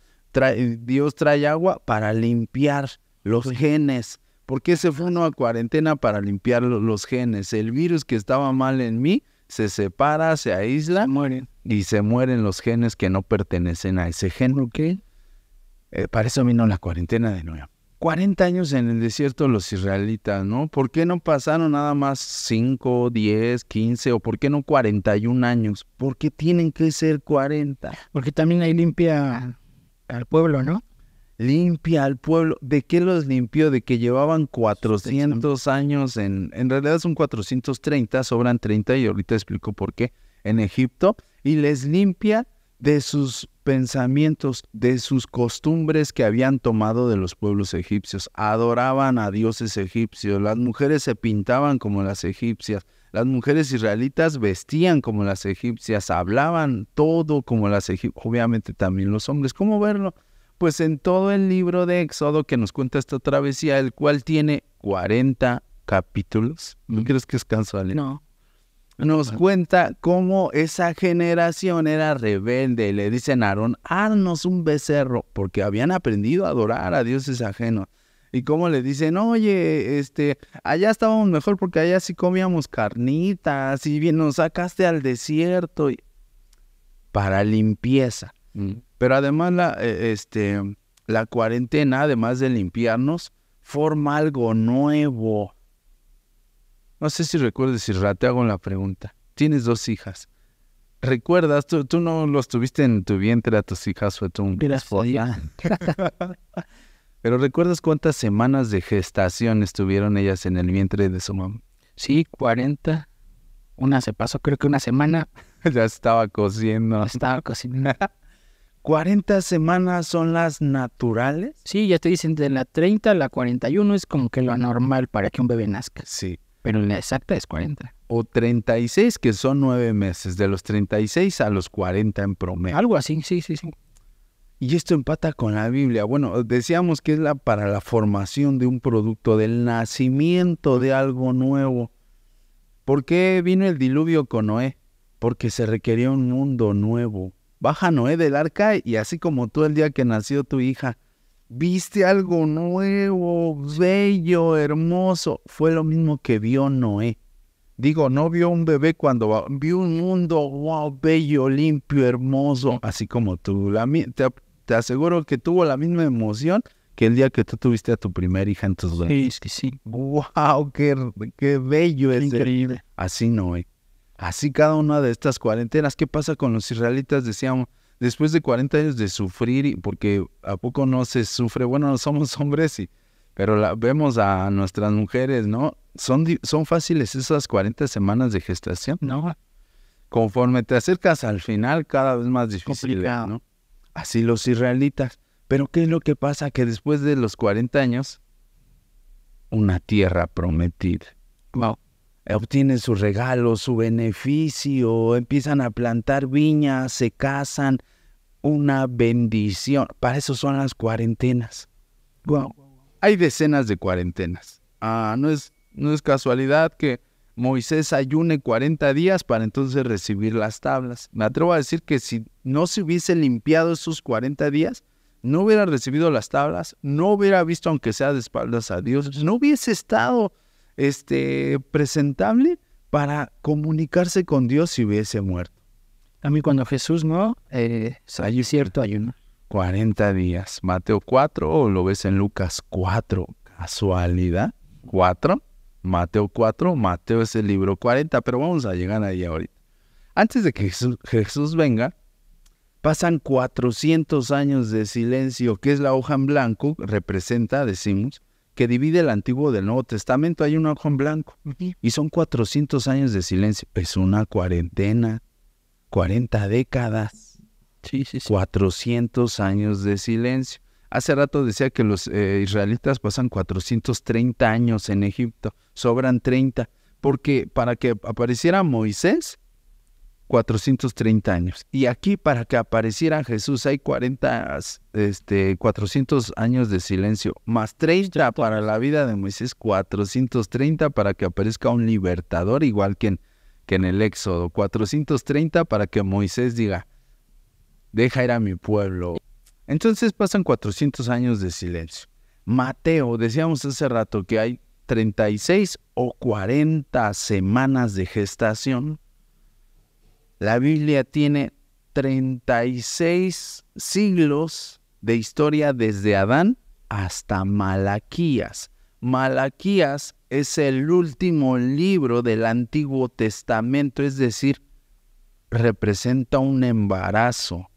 Dios trae agua para limpiar los pues genes. ¿Por qué se fue uno a cuarentena para limpiar los genes? El virus que estaba mal en mí se separa, se aísla y se mueren los genes que no pertenecen a ese gen. que eh, para eso vino la cuarentena de nuevo. 40 años en el desierto los israelitas, ¿no? ¿Por qué no pasaron nada más 5, 10, 15 o por qué no 41 años? ¿Por qué tienen que ser 40? Porque también ahí limpia al pueblo, ¿no? limpia al pueblo. ¿De qué los limpió? De que llevaban 400 años en... En realidad son 430, sobran 30 y ahorita explico por qué. En Egipto. Y les limpia de sus pensamientos, de sus costumbres que habían tomado de los pueblos egipcios. Adoraban a dioses egipcios. Las mujeres se pintaban como las egipcias. Las mujeres israelitas vestían como las egipcias, hablaban todo como las egipcias, obviamente también los hombres. ¿Cómo verlo? pues en todo el libro de Éxodo que nos cuenta esta travesía, el cual tiene 40 capítulos. ¿No crees que es casual? Eh? No. Nos cuenta cómo esa generación era rebelde. Le dicen a Aarón, haznos un becerro, porque habían aprendido a adorar a dioses ajenos. Y cómo le dicen, oye, este, allá estábamos mejor porque allá sí comíamos carnitas y bien nos sacaste al desierto. Para limpieza. Pero además la, eh, este, la cuarentena, además de limpiarnos, forma algo nuevo. No sé si recuerdes, y te hago la pregunta. Tienes dos hijas. ¿Recuerdas? Tú, tú no los tuviste en tu vientre a tus hijas, fue tu Pero ¿recuerdas cuántas semanas de gestación estuvieron ellas en el vientre de su mamá? Sí, cuarenta Una se pasó, creo que una semana. ya estaba cociendo. Estaba cocinando. 40 semanas son las naturales. Sí, ya te dicen de la 30 a la 41 es como que lo anormal para que un bebé nazca. Sí. Pero la exacta es 40. O 36, que son nueve meses, de los 36 a los 40 en promedio. Algo así, sí, sí, sí. Y esto empata con la Biblia. Bueno, decíamos que es la para la formación de un producto, del nacimiento de algo nuevo. ¿Por qué vino el diluvio con Noé? Porque se requería un mundo nuevo baja Noé del arca y así como tú el día que nació tu hija, viste algo nuevo, bello, hermoso. Fue lo mismo que vio Noé. Digo, no vio un bebé cuando vio un mundo, wow, bello, limpio, hermoso, así como tú. te, aseguro que tuvo la misma emoción que el día que tú tuviste a tu primera hija en tus brazos. Sí, sí, sí. Wow, qué, bello es. Increíble. Así Noé. Así cada una de estas cuarentenas. ¿Qué pasa con los israelitas? Decíamos, después de 40 años de sufrir, porque a poco no se sufre, bueno, no somos hombres, y, pero vemos a nuestras mujeres, ¿no? ¿Son, ¿Son fáciles esas 40 semanas de gestación? No. Conforme te acercas al final, cada vez más difícil, ¿no? Así los israelitas. Pero ¿qué es lo que pasa? Que después de los 40 años, una tierra prometida. Wow obtienen su regalo, su beneficio, empiezan a plantar viñas, se casan, una bendición. Para eso son las cuarentenas. Hay decenas de cuarentenas. Ah, no es, no es casualidad que Moisés ayune 40 días para entonces recibir las tablas. Me atrevo a decir que si no se hubiese limpiado esos 40 días, no hubiera recibido las tablas, no hubiera visto aunque sea de espaldas a Dios, no hubiese estado este, presentable para comunicarse con Dios si hubiese muerto. A mí cuando Jesús no, eh, hay cierto ayuno. 40 días, Mateo 4 o lo ves en Lucas 4, casualidad, 4, Mateo 4, Mateo es el libro 40, pero vamos a llegar ahí ahorita. Antes de que Jesús venga, pasan 400 años de silencio, que es la hoja en blanco, representa, decimos, que divide el Antiguo del Nuevo Testamento, hay un ojo en blanco. Y son 400 años de silencio. Es una cuarentena, 40 décadas. Sí, 400 años de silencio. Hace rato decía que los eh, israelitas pasan 430 años en Egipto, sobran 30, porque para que apareciera Moisés 430 años. Y aquí para que apareciera Jesús hay 40, este, 400 años de silencio, más 30 para la vida de Moisés, 430 para que aparezca un libertador, igual que que en el Éxodo, 430 para que Moisés diga, deja ir a mi pueblo. Entonces pasan 400 años de silencio. Mateo, decíamos hace rato que hay 36 o 40 semanas de gestación la Biblia tiene 36 siglos de historia desde Adán hasta Malaquías. Malaquías es el último libro del Antiguo Testamento, es decir, representa un embarazo.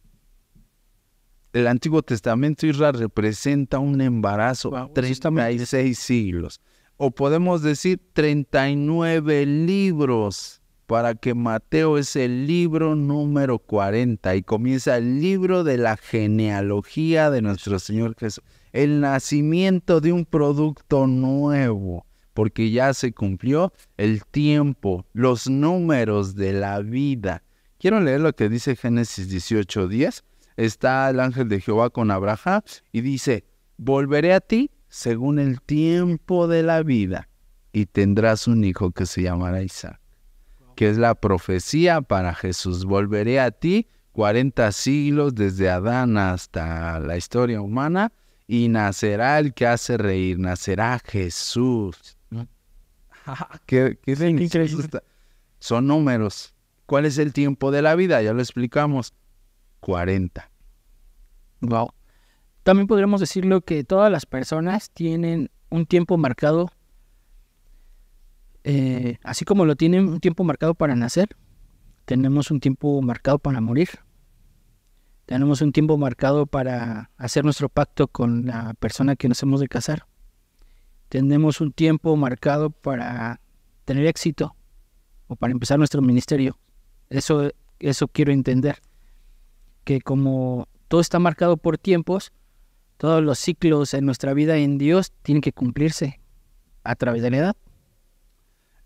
El Antiguo Testamento Israel representa un embarazo, 36 siglos. O podemos decir 39 libros para que Mateo es el libro número 40 y comienza el libro de la genealogía de nuestro Señor Jesús. El nacimiento de un producto nuevo, porque ya se cumplió el tiempo, los números de la vida. Quiero leer lo que dice Génesis 18:10. Está el ángel de Jehová con Abraham y dice, volveré a ti según el tiempo de la vida y tendrás un hijo que se llamará Isaac que es la profecía para Jesús. Volveré a ti 40 siglos desde Adán hasta la historia humana y nacerá el que hace reír, nacerá Jesús. Ah, ¿Qué, qué Son números. ¿Cuál es el tiempo de la vida? Ya lo explicamos. 40. Wow. También podríamos decirlo que todas las personas tienen un tiempo marcado eh, así como lo tienen un tiempo marcado para nacer, tenemos un tiempo marcado para morir. Tenemos un tiempo marcado para hacer nuestro pacto con la persona que nos hemos de casar. Tenemos un tiempo marcado para tener éxito o para empezar nuestro ministerio. Eso, eso quiero entender. Que como todo está marcado por tiempos, todos los ciclos en nuestra vida en Dios tienen que cumplirse a través de la edad.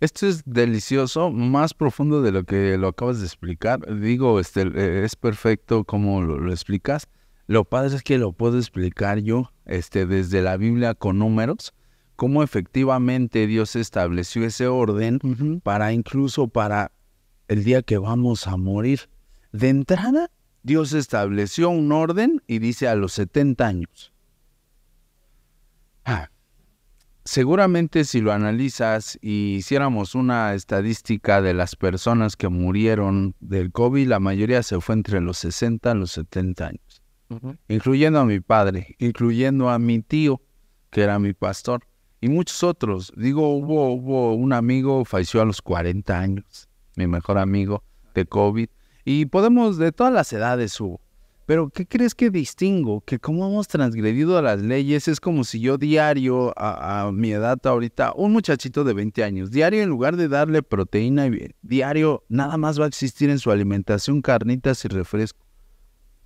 Esto es delicioso, más profundo de lo que lo acabas de explicar. Digo, este, eh, es perfecto como lo, explicas. Lo padre es que lo puedo explicar yo este, desde la Biblia con números, cómo efectivamente Dios estableció ese orden para incluso para el día que vamos a morir. De entrada, Dios estableció un orden y dice a los 70 años. Ah, seguramente si lo analizas y hiciéramos una estadística de las personas que murieron del COVID, la mayoría se fue entre los 60 y los 70 años, incluyendo a mi padre, incluyendo a mi tío, que era mi pastor, y muchos otros. Digo, hubo, hubo un amigo, falleció a los 40 años, mi mejor amigo de COVID, y podemos, de todas las edades hubo. Pero ¿qué crees que distingo? Que como hemos transgredido a las leyes es como si yo diario, a, mi edad ahorita, un muchachito de 20 años, diario en lugar de darle proteína, y bien diario nada más va a existir en su alimentación carnitas y refresco.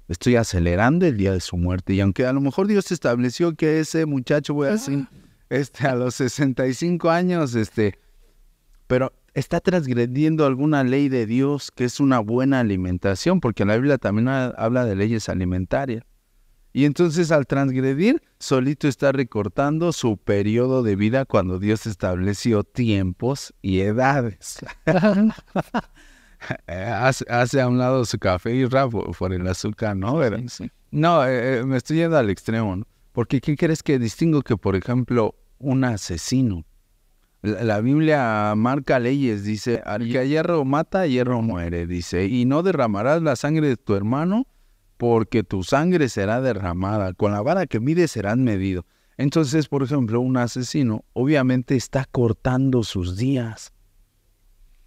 Estoy acelerando el día de su muerte y aunque a lo mejor Dios estableció que ese muchacho voy a, ah. este, a los 65 años, este, pero está transgrediendo alguna ley de Dios que es una buena alimentación, porque la Biblia también habla de leyes alimentarias. Y entonces al transgredir, solito está recortando su periodo de vida cuando Dios estableció tiempos y edades. Eh, hace, a un lado su café y rabo por el azúcar, ¿no? No, eh, eh, me estoy yendo al extremo, ¿no? Porque ¿qué crees que distingo que, por ejemplo, un asesino la Biblia marca leyes, dice, al que hierro mata, hierro muere, dice, y no derramarás la sangre de tu hermano, porque tu sangre será derramada, con la vara que mide serán medido. Entonces, por ejemplo, un asesino obviamente está cortando sus días.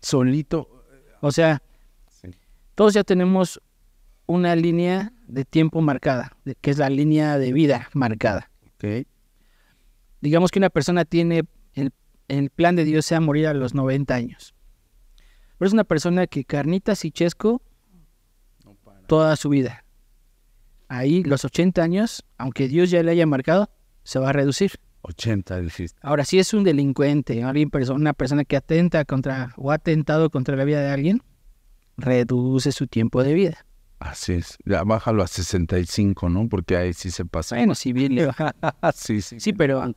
Solito. O sea, todos ya tenemos una línea de tiempo marcada, que es la línea de vida marcada. Digamos que una persona tiene el el plan de Dios sea morir a los 90 años. Pero es una persona que carnita, y chesco toda su vida. Ahí los 80 años, aunque Dios ya le haya marcado, se va a reducir. 80 dijiste. Ahora, si es un delincuente, alguien, una persona que atenta contra o ha atentado contra la vida de alguien, reduce su tiempo de vida. Así es. bájalo a 65, ¿no? Porque ahí sí se pasa. Bueno, si bien sí, sí. Sí, pero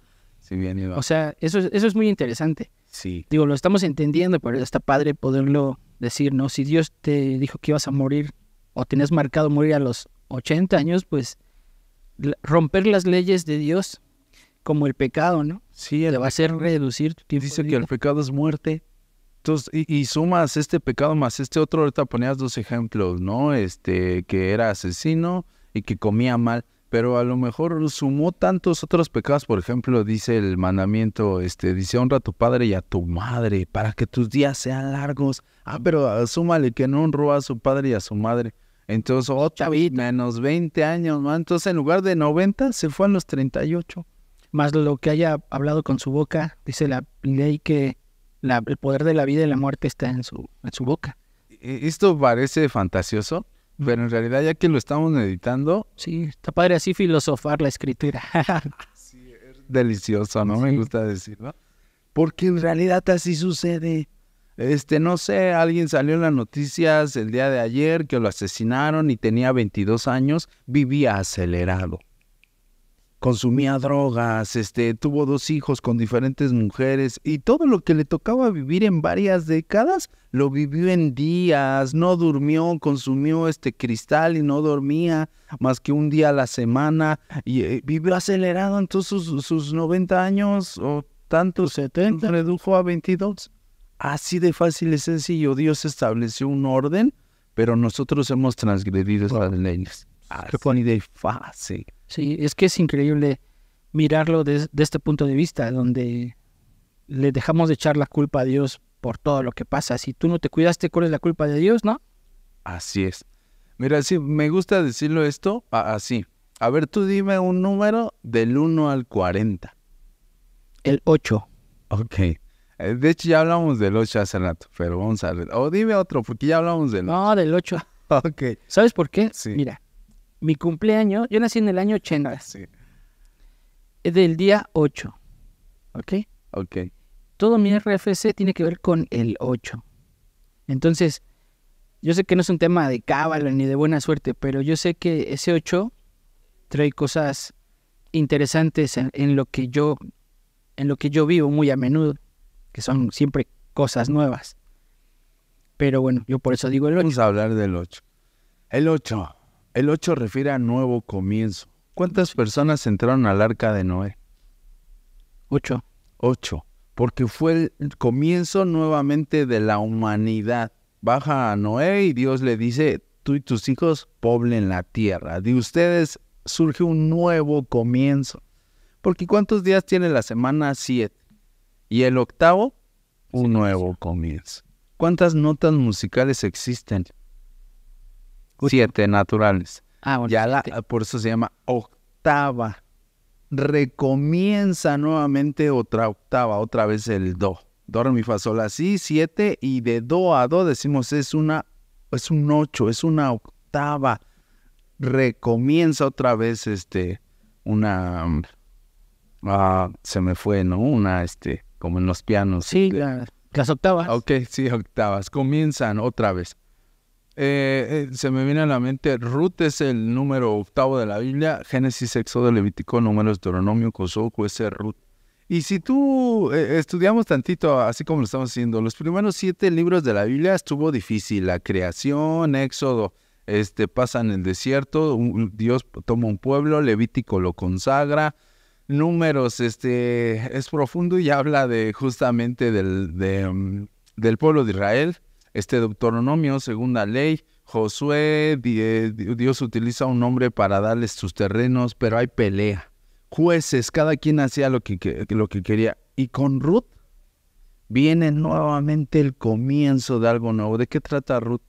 o sea, eso, eso es muy interesante. Sí. Digo, lo estamos entendiendo, pero está padre poderlo decir, ¿no? Si Dios te dijo que ibas a morir o tenías marcado morir a los 80 años, pues romper las leyes de Dios como el pecado, ¿no? Sí, te va a hacer reducir tu tiempo. Dice que el pecado es muerte. Entonces, y, sumas este pecado más este otro, ahorita ponías dos ejemplos, ¿no? Este, que era asesino y que comía mal pero a lo mejor sumó tantos otros pecados, por ejemplo, dice el mandamiento, este, dice honra a tu padre y a tu madre para que tus días sean largos. Ah, pero ah, súmale que no honró a su padre y a su madre. Entonces, otra oh, vez, menos 20 años, ¿no? Entonces, en lugar de 90, se fue a los 38. Más lo que haya hablado con su boca, dice la ley que el poder de la vida y la muerte está en su, en su boca. ¿E-, esto parece fantasioso, pero en realidad, ya que lo estamos meditando. Sí, está padre así filosofar la escritura. sí, es delicioso, ¿no? Me gusta decirlo. Porque en realidad así sucede. Este, no sé, alguien salió en las noticias el día de ayer que lo asesinaron y tenía 22 años, vivía acelerado consumía drogas, este, tuvo dos hijos con diferentes mujeres y todo lo que le tocaba vivir en varias décadas lo vivió en días, no durmió, consumió este cristal y no dormía más que un día a la semana y eh, vivió acelerado, en sus, sus 90 años o tantos 70 redujo a 22. Así de fácil y sencillo, Dios estableció un orden, pero nosotros hemos transgredido esas leyes. Sí, es que es increíble mirarlo desde este punto de vista, donde le dejamos de echar la culpa a Dios por todo lo que pasa. Si tú no te cuidaste, ¿cuál es la culpa de Dios, no? Así es. Mira, sí, me gusta decirlo esto así. A ver, tú dime un número del 1 al 40. El 8. Ok. Eh, de hecho, ya hablamos del 8 hace rato, pero vamos a ver. O dime otro, porque ya hablamos del 8. No, del 8. ok. ¿Sabes por qué? Sí. Mira, mi cumpleaños, yo nací en el año 80. Ah, sí. Es eh, del día 8. ¿Ok? Ok. Todo mi RFC tiene que ver con el 8. Entonces, yo sé que no es un tema de cábala ni de buena suerte, pero yo sé que ese 8 trae cosas interesantes en, lo que yo en lo que yo vivo muy a menudo, que son siempre cosas nuevas. Pero bueno, yo por eso digo el 8. Vamos a hablar del 8. El 8 el 8 refiere a nuevo comienzo. ¿Cuántas personas entraron al arca de Noé? Ocho. Ocho. Porque fue el comienzo nuevamente de la humanidad. Baja a Noé y Dios le dice, tú y tus hijos poblen la tierra. De ustedes surge un nuevo comienzo. Porque ¿cuántos días tiene la semana? Siete. Y el octavo, un nuevo comienzo. ¿Cuántas notas musicales existen? siete naturales. Ah, ya ah, por eso se llama octava. Recomienza nuevamente otra octava, otra vez el do. Do, re, mi, fa, sol, así, siete. Y de do a do decimos es una, es un ocho, es una octava. Recomienza otra vez este, una, mm, ah se me fue, ¿no? Una, este, como en los pianos. Sí, este. las octavas. Ok, sí, octavas. Comienzan otra vez. Eh, eh, se me viene a la mente, Ruth es el número octavo de la Biblia, Génesis, Éxodo, Levítico, Números, Deuteronomio, Kosoku, ese Ruth. Y si tú eh, estudiamos tantito, así como lo estamos haciendo, los primeros siete libros de la Biblia estuvo difícil, la creación, Éxodo, este, pasan el desierto, Dios toma un pueblo, Levítico lo consagra, Números, este, es profundo y habla de justamente del, mm, del pueblo de Israel este doctoronomio, segunda ley, Josué, Dios utiliza un hombre para darles sus terrenos, pero hay pelea. Jueces, cada quien hacía lo que, lo que quería. Y con Ruth viene nuevamente el comienzo de algo nuevo. ¿De qué trata Ruth?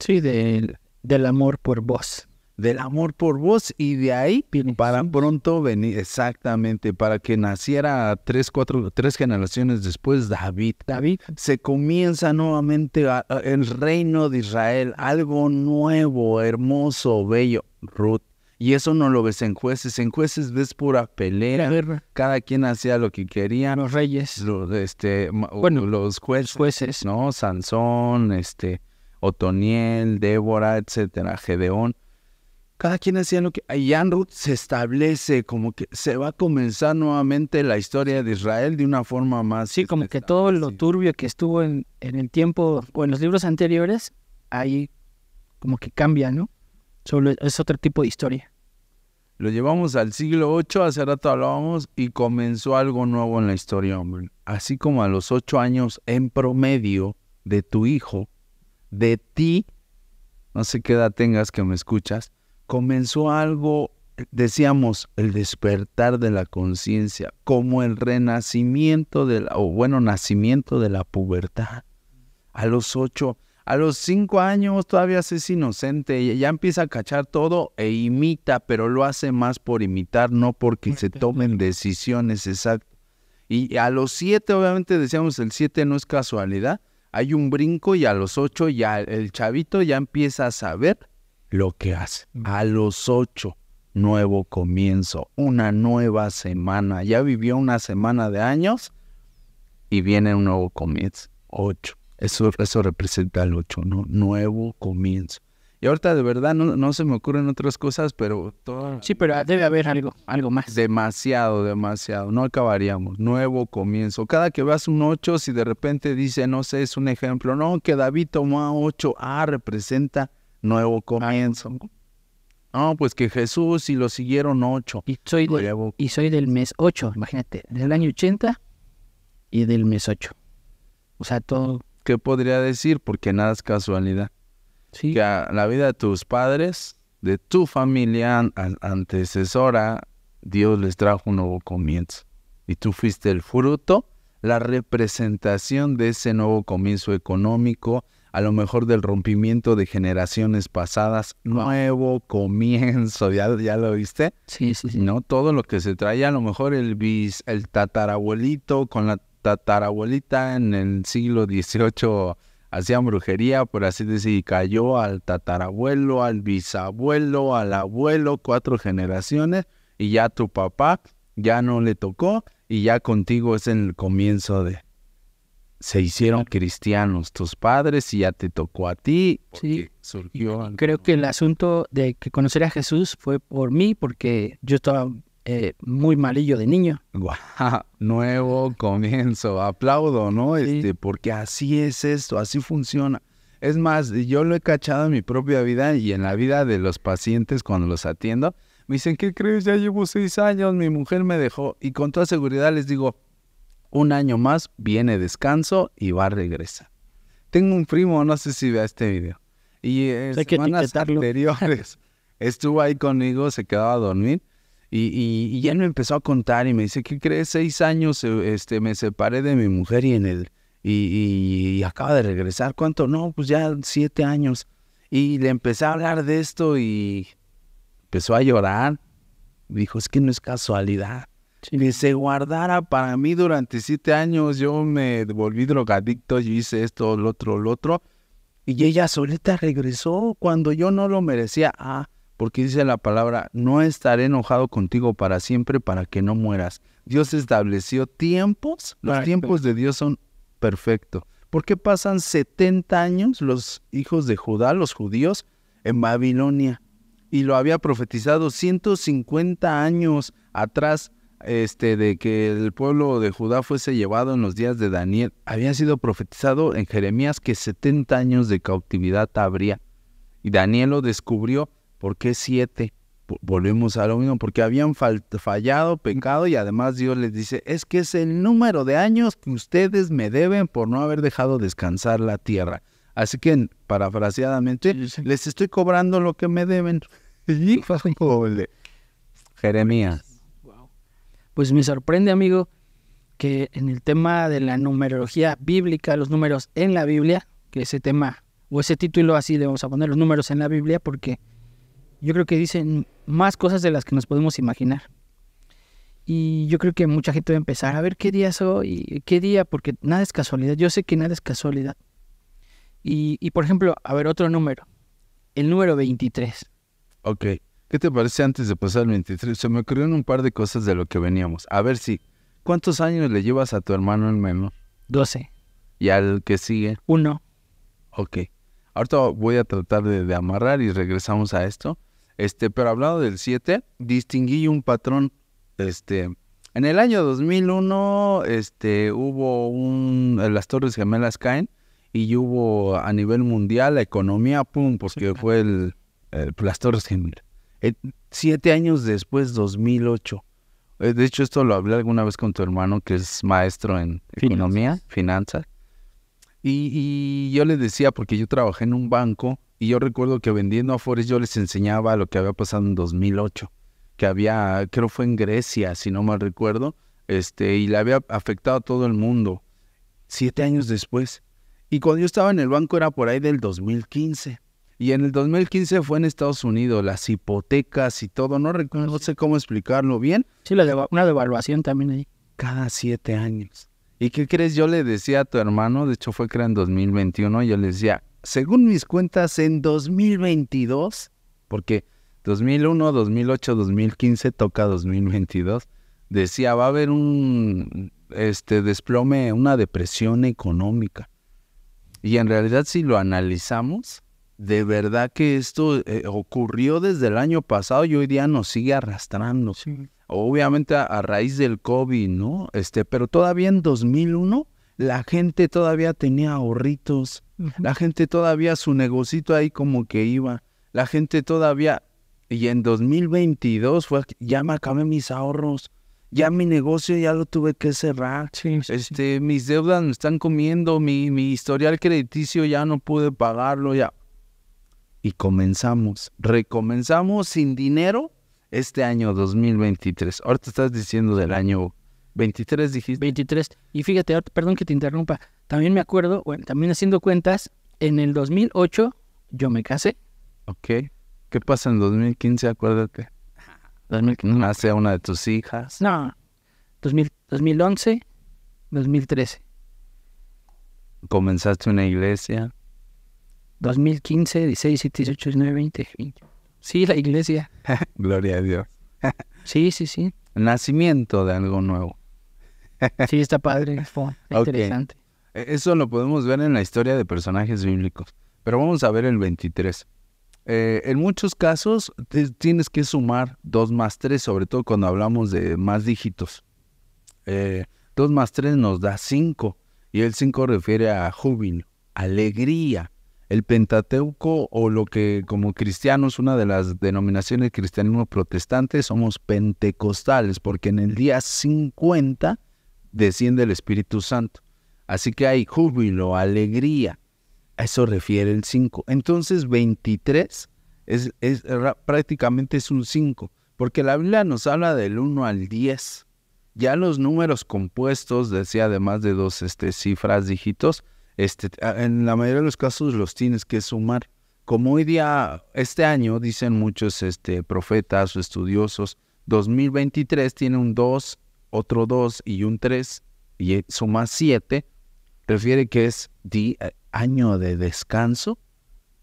Sí, del amor por vos del amor por vos y de ahí para pronto venir, exactamente, para que naciera tres, cuatro, tres generaciones después David. David se comienza nuevamente el reino de Israel, algo nuevo, hermoso, bello, Ruth. Y eso no lo ves en jueces, en jueces ves pura pelea, cada quien hacía lo que quería. Los reyes. Los, este, bueno, los jueces, ¿no? Sansón, este, Otoniel, Débora, etcétera, Gedeón cada quien hacía lo que... Y se establece, como que se va a comenzar nuevamente la historia de Israel de una forma más... Sí, como que todo lo turbio que estuvo en, en el tiempo o en los libros anteriores, ahí como que cambia, ¿no? Solo es otro tipo de historia. Lo llevamos al siglo VIII, hace rato hablábamos, y comenzó algo nuevo en la historia, hombre. Así como a los ocho años en promedio de tu hijo, de ti, no sé qué edad tengas que me escuchas, comenzó algo, decíamos, el despertar de la conciencia, como el renacimiento de la, o bueno, nacimiento de la pubertad. A los ocho, a los cinco años todavía es inocente, ya empieza a cachar todo e imita, pero lo hace más por imitar, no porque se tomen decisiones exactas. Y a los siete, obviamente decíamos, el siete no es casualidad, hay un brinco y a los ocho ya el chavito ya empieza a saber lo que hace. Mm. A los ocho, nuevo comienzo, una nueva semana. Ya vivió una semana de años y viene un nuevo comienzo. Ocho. Eso, eso representa el ocho, ¿no? Nuevo comienzo. Y ahorita de verdad no, no se me ocurren otras cosas, pero todo... Sí, pero debe haber algo, algo más. Demasiado, demasiado. No acabaríamos. Nuevo comienzo. Cada que veas un 8, si de repente dice, no sé, es un ejemplo, no, que David tomó 8, ah, representa nuevo ah. comienzo. No, pues que Jesús y lo siguieron ocho. Y soy, del mes ocho, imagínate, del año ochenta y del mes ocho. O sea, todo. ¿Qué podría decir? Porque nada es casualidad. Sí. Que la vida de tus padres, de tu familia antecesora, Dios les trajo un nuevo comienzo. Y tú fuiste el fruto, la representación de ese nuevo comienzo económico, a lo mejor del rompimiento de generaciones pasadas, nuevo comienzo, ¿ya, ya lo viste? Sí, sí, ¿No? Todo lo que se traía, a lo mejor el, bis, el tatarabuelito con la tatarabuelita en el siglo XVIII hacían brujería, por así decir, cayó al tatarabuelo, al bisabuelo, al abuelo, cuatro generaciones, y ya tu papá ya no le tocó, y ya contigo es el comienzo de se hicieron cristianos tus padres y ya te tocó a ti. Sí, surgió. creo que el asunto de que conocer a Jesús fue por mí, porque yo estaba eh, muy malillo de niño. nuevo comienzo, aplaudo, ¿no? Este, porque así es esto, así funciona. Es más, yo lo he cachado en mi propia vida y en la vida de los pacientes cuando los atiendo. Me dicen, ¿qué crees? Ya llevo seis años, mi mujer me dejó. Y con toda seguridad les digo, un año más viene descanso y va a regresar. Tengo un primo, no sé si vea este video. Y en semanas anteriores estuvo ahí conmigo, se quedaba a dormir. Y, y, él me empezó a contar y me dice, ¿qué crees? Seis años eh, este, me separé de mi mujer y en el... Y, y, acaba de regresar. ¿Cuánto? No, pues ya siete años. Y le empecé a hablar de esto y empezó a llorar. Dijo, es que no es casualidad. Y se guardara para mí durante siete años. Yo me volví drogadicto, y hice esto, lo otro, lo otro. Y ella solita regresó cuando yo no lo merecía. Ah, porque dice la palabra, no estaré enojado contigo para siempre para que no mueras. Dios estableció tiempos, los tiempos de Dios son perfectos. ¿Por qué pasan 70 años los hijos de Judá, los judíos, en Babilonia? Y lo había profetizado 150 años atrás este, de que el pueblo de Judá fuese llevado en los días de Daniel, había sido profetizado en Jeremías que 70 años de cautividad habría. Y Daniel lo descubrió. ¿Por qué siete? Volvemos a lo mismo, porque habían fallado, pecado, y además Dios les dice, es que es el número de años que ustedes me deben por no haber dejado descansar la tierra. Así que, parafraseadamente, les estoy cobrando lo que me deben. Jeremías. Pues me sorprende, amigo, que en el tema de la numerología bíblica, los números en la Biblia, que ese tema o ese título así le vamos a poner los números en la Biblia porque yo creo que dicen más cosas de las que nos podemos imaginar. Y yo creo que mucha gente va a empezar a ver qué día es hoy, qué día, porque nada es casualidad. Yo sé que nada es casualidad. Y, por ejemplo, a ver, otro número. El número 23. Ok. ¿Qué te parece antes de pasar el 23? Se me ocurrieron un par de cosas de lo que veníamos. A ver si, ¿cuántos años le llevas a tu hermano en menos? 12. ¿Y al que sigue? Uno. Ok. Ahorita voy a tratar de, amarrar y regresamos a esto. Este, pero hablando del 7, distinguí un patrón. Este, en el año 2001, este, hubo un, eh, las Torres Gemelas caen y hubo a nivel mundial la economía, pum, porque fue el, las Torres Gemelas. Eh, siete años después, 2008. Eh, de hecho, esto lo hablé alguna vez con tu hermano, que es maestro en economía, finanzas. Y, yo le decía, porque yo trabajé en un banco y yo recuerdo que vendiendo Afores yo les enseñaba lo que había pasado en 2008, que había, creo fue en Grecia, si no mal recuerdo, este, y le había afectado a todo el mundo. Siete años después. Y cuando yo estaba en el banco era por ahí del 2015. Y en el 2015 fue en Estados Unidos, las hipotecas y todo, no, recuerdo, ah, no sé cómo explicarlo bien. Sí, la una devaluación también ahí. Cada siete años. ¿Y qué crees? Yo le decía a tu hermano, de hecho fue que en 2021, yo le decía, según mis cuentas, en 2022, porque 2001, 2008, 2015 toca 2022, decía, va a haber un este, desplome, una depresión económica. Y en realidad si lo analizamos, de verdad que esto eh, ocurrió desde el año pasado y hoy día nos sigue arrastrando. Obviamente a, raíz del COVID, ¿no? Este, pero todavía en 2001 la gente todavía tenía ahorritos, la gente todavía su negocito ahí como que iba, la gente todavía y en 2022 fue ya me acabé mis ahorros, ya mi negocio ya lo tuve que cerrar. este, mis deudas me están comiendo, mi, mi historial crediticio ya no pude pagarlo, ya y comenzamos, recomenzamos sin dinero este año 2023. Ahorita estás diciendo del año 23, dijiste. 23. Y fíjate, perdón que te interrumpa, también me acuerdo, bueno, también haciendo cuentas, en el 2008 yo me casé. Ok. ¿Qué pasa en 2015? Acuérdate. 2015. Nace una de tus hijas. No. 2011, 2013. Comenzaste una iglesia. 2015, 16, 17, 18, 19, 20. Sí, la iglesia. Gloria a Dios. sí, sí, sí. Nacimiento de algo nuevo. sí, está padre. interesante. E, eso lo podemos ver en la historia de personajes bíblicos. Pero vamos a ver el 23. Eh, en muchos casos tienes que sumar 2 más 3, sobre todo cuando hablamos de más dígitos. Eh, 2 más 3 nos da 5 y el 5 refiere a júbilo, alegría, el Pentateuco o lo que como cristianos, una de las denominaciones cristianismo protestante, somos pentecostales, porque en el día 50 desciende el Espíritu Santo. Así que hay júbilo, alegría. A eso refiere el 5. Entonces 23 es, es, prácticamente es un 5, porque la Biblia nos habla del 1 al 10. Ya los números compuestos, decía además de dos este, cifras, dígitos, este, en la mayoría de los casos los tienes que sumar. Como hoy día, este año, dicen muchos este, profetas o estudiosos, 2023 tiene un 2, otro 2 y un 3, y eh, suma 7, refiere que es eh, año de descanso,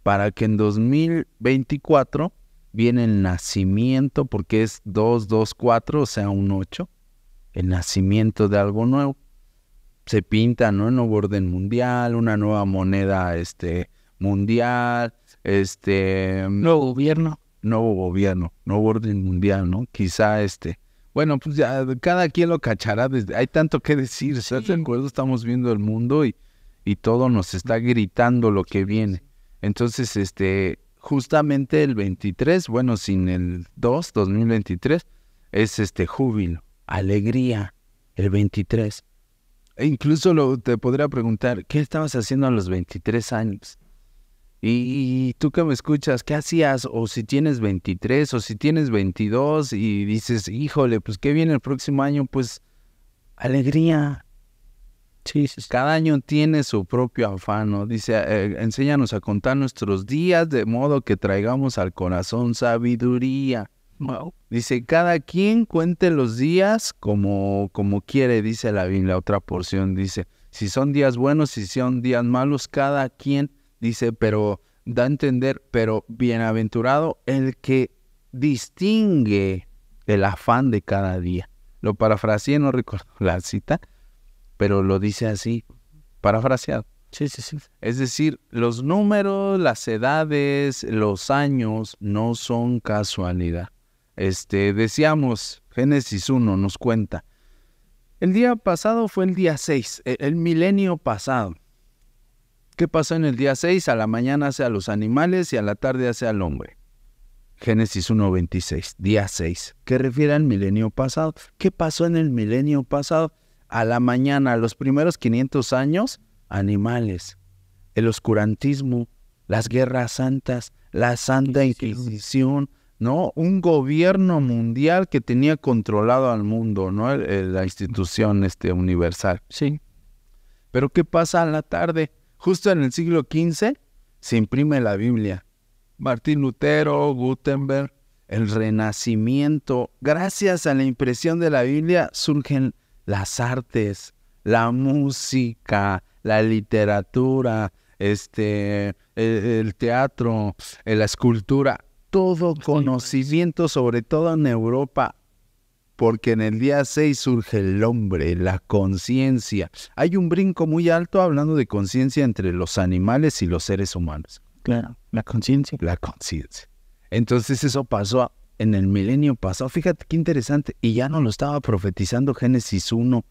para que en 2024 viene el nacimiento, porque es 2, 2, 4, o sea, un 8, el nacimiento de algo nuevo se pinta, ¿no? nuevo orden mundial, una nueva moneda este, mundial, este... Mm, nuevo gobierno. Nuevo gobierno, nuevo orden mundial, ¿no? Quizá este... Bueno, pues ya cada quien lo cachará. Desde, hay tanto que decir, ¿estás Estamos viendo el mundo y, y todo nos está gritando lo que viene. Entonces, este, justamente el 23, bueno, sin el 2, 2023, es este júbilo, alegría, el 23. E incluso lo, te podría preguntar, ¿qué estabas haciendo a los 23 años? Y, tú que me escuchas, ¿qué hacías? O si tienes 23 o si tienes 22 y dices, híjole, pues qué viene el próximo año, pues alegría. Cada año tiene su propio afán, ¿no? Dice, eh, enséñanos a contar nuestros días de modo que traigamos al corazón sabiduría. Dice, cada quien cuente los días como, como quiere, dice la Biblia. Otra porción dice, si son días buenos, si son días malos, cada quien dice, pero da a entender, pero bienaventurado el que distingue el afán de cada día. Lo parafraseé, no recuerdo la cita, pero lo dice así, parafraseado. Sí, sí, sí. Es decir, los números, las edades, los años no son casualidad. Este, decíamos, Génesis 1 nos cuenta. El día pasado fue el día 6, e, el, milenio pasado. ¿Qué pasó en el día 6? A la mañana hace a los animales y a la tarde hace al hombre. Génesis 1.26, día 6, ¿Qué refiere al milenio pasado. ¿Qué pasó en el milenio pasado? A la mañana, los primeros 500 años, animales, el oscurantismo, las guerras santas, la santa inquisición, ¿no? Un gobierno mundial que tenía controlado al mundo, ¿no? la institución este, universal. Sí. Pero ¿qué pasa a la tarde? Justo en el siglo XV se imprime la Biblia. Martín Lutero, Gutenberg, el Renacimiento. Gracias a la impresión de la Biblia surgen las artes, la música, la literatura, este, el teatro, eh, la escultura todo pues pues. conocimiento, sobre todo en Europa, porque en el día 6 surge el hombre, la conciencia. Hay un brinco muy alto hablando de conciencia entre los animales y los seres humanos. Claro, la conciencia. La conciencia. Entonces eso pasó en el milenio pasado. Fíjate qué interesante. Y ya no lo estaba profetizando Génesis 1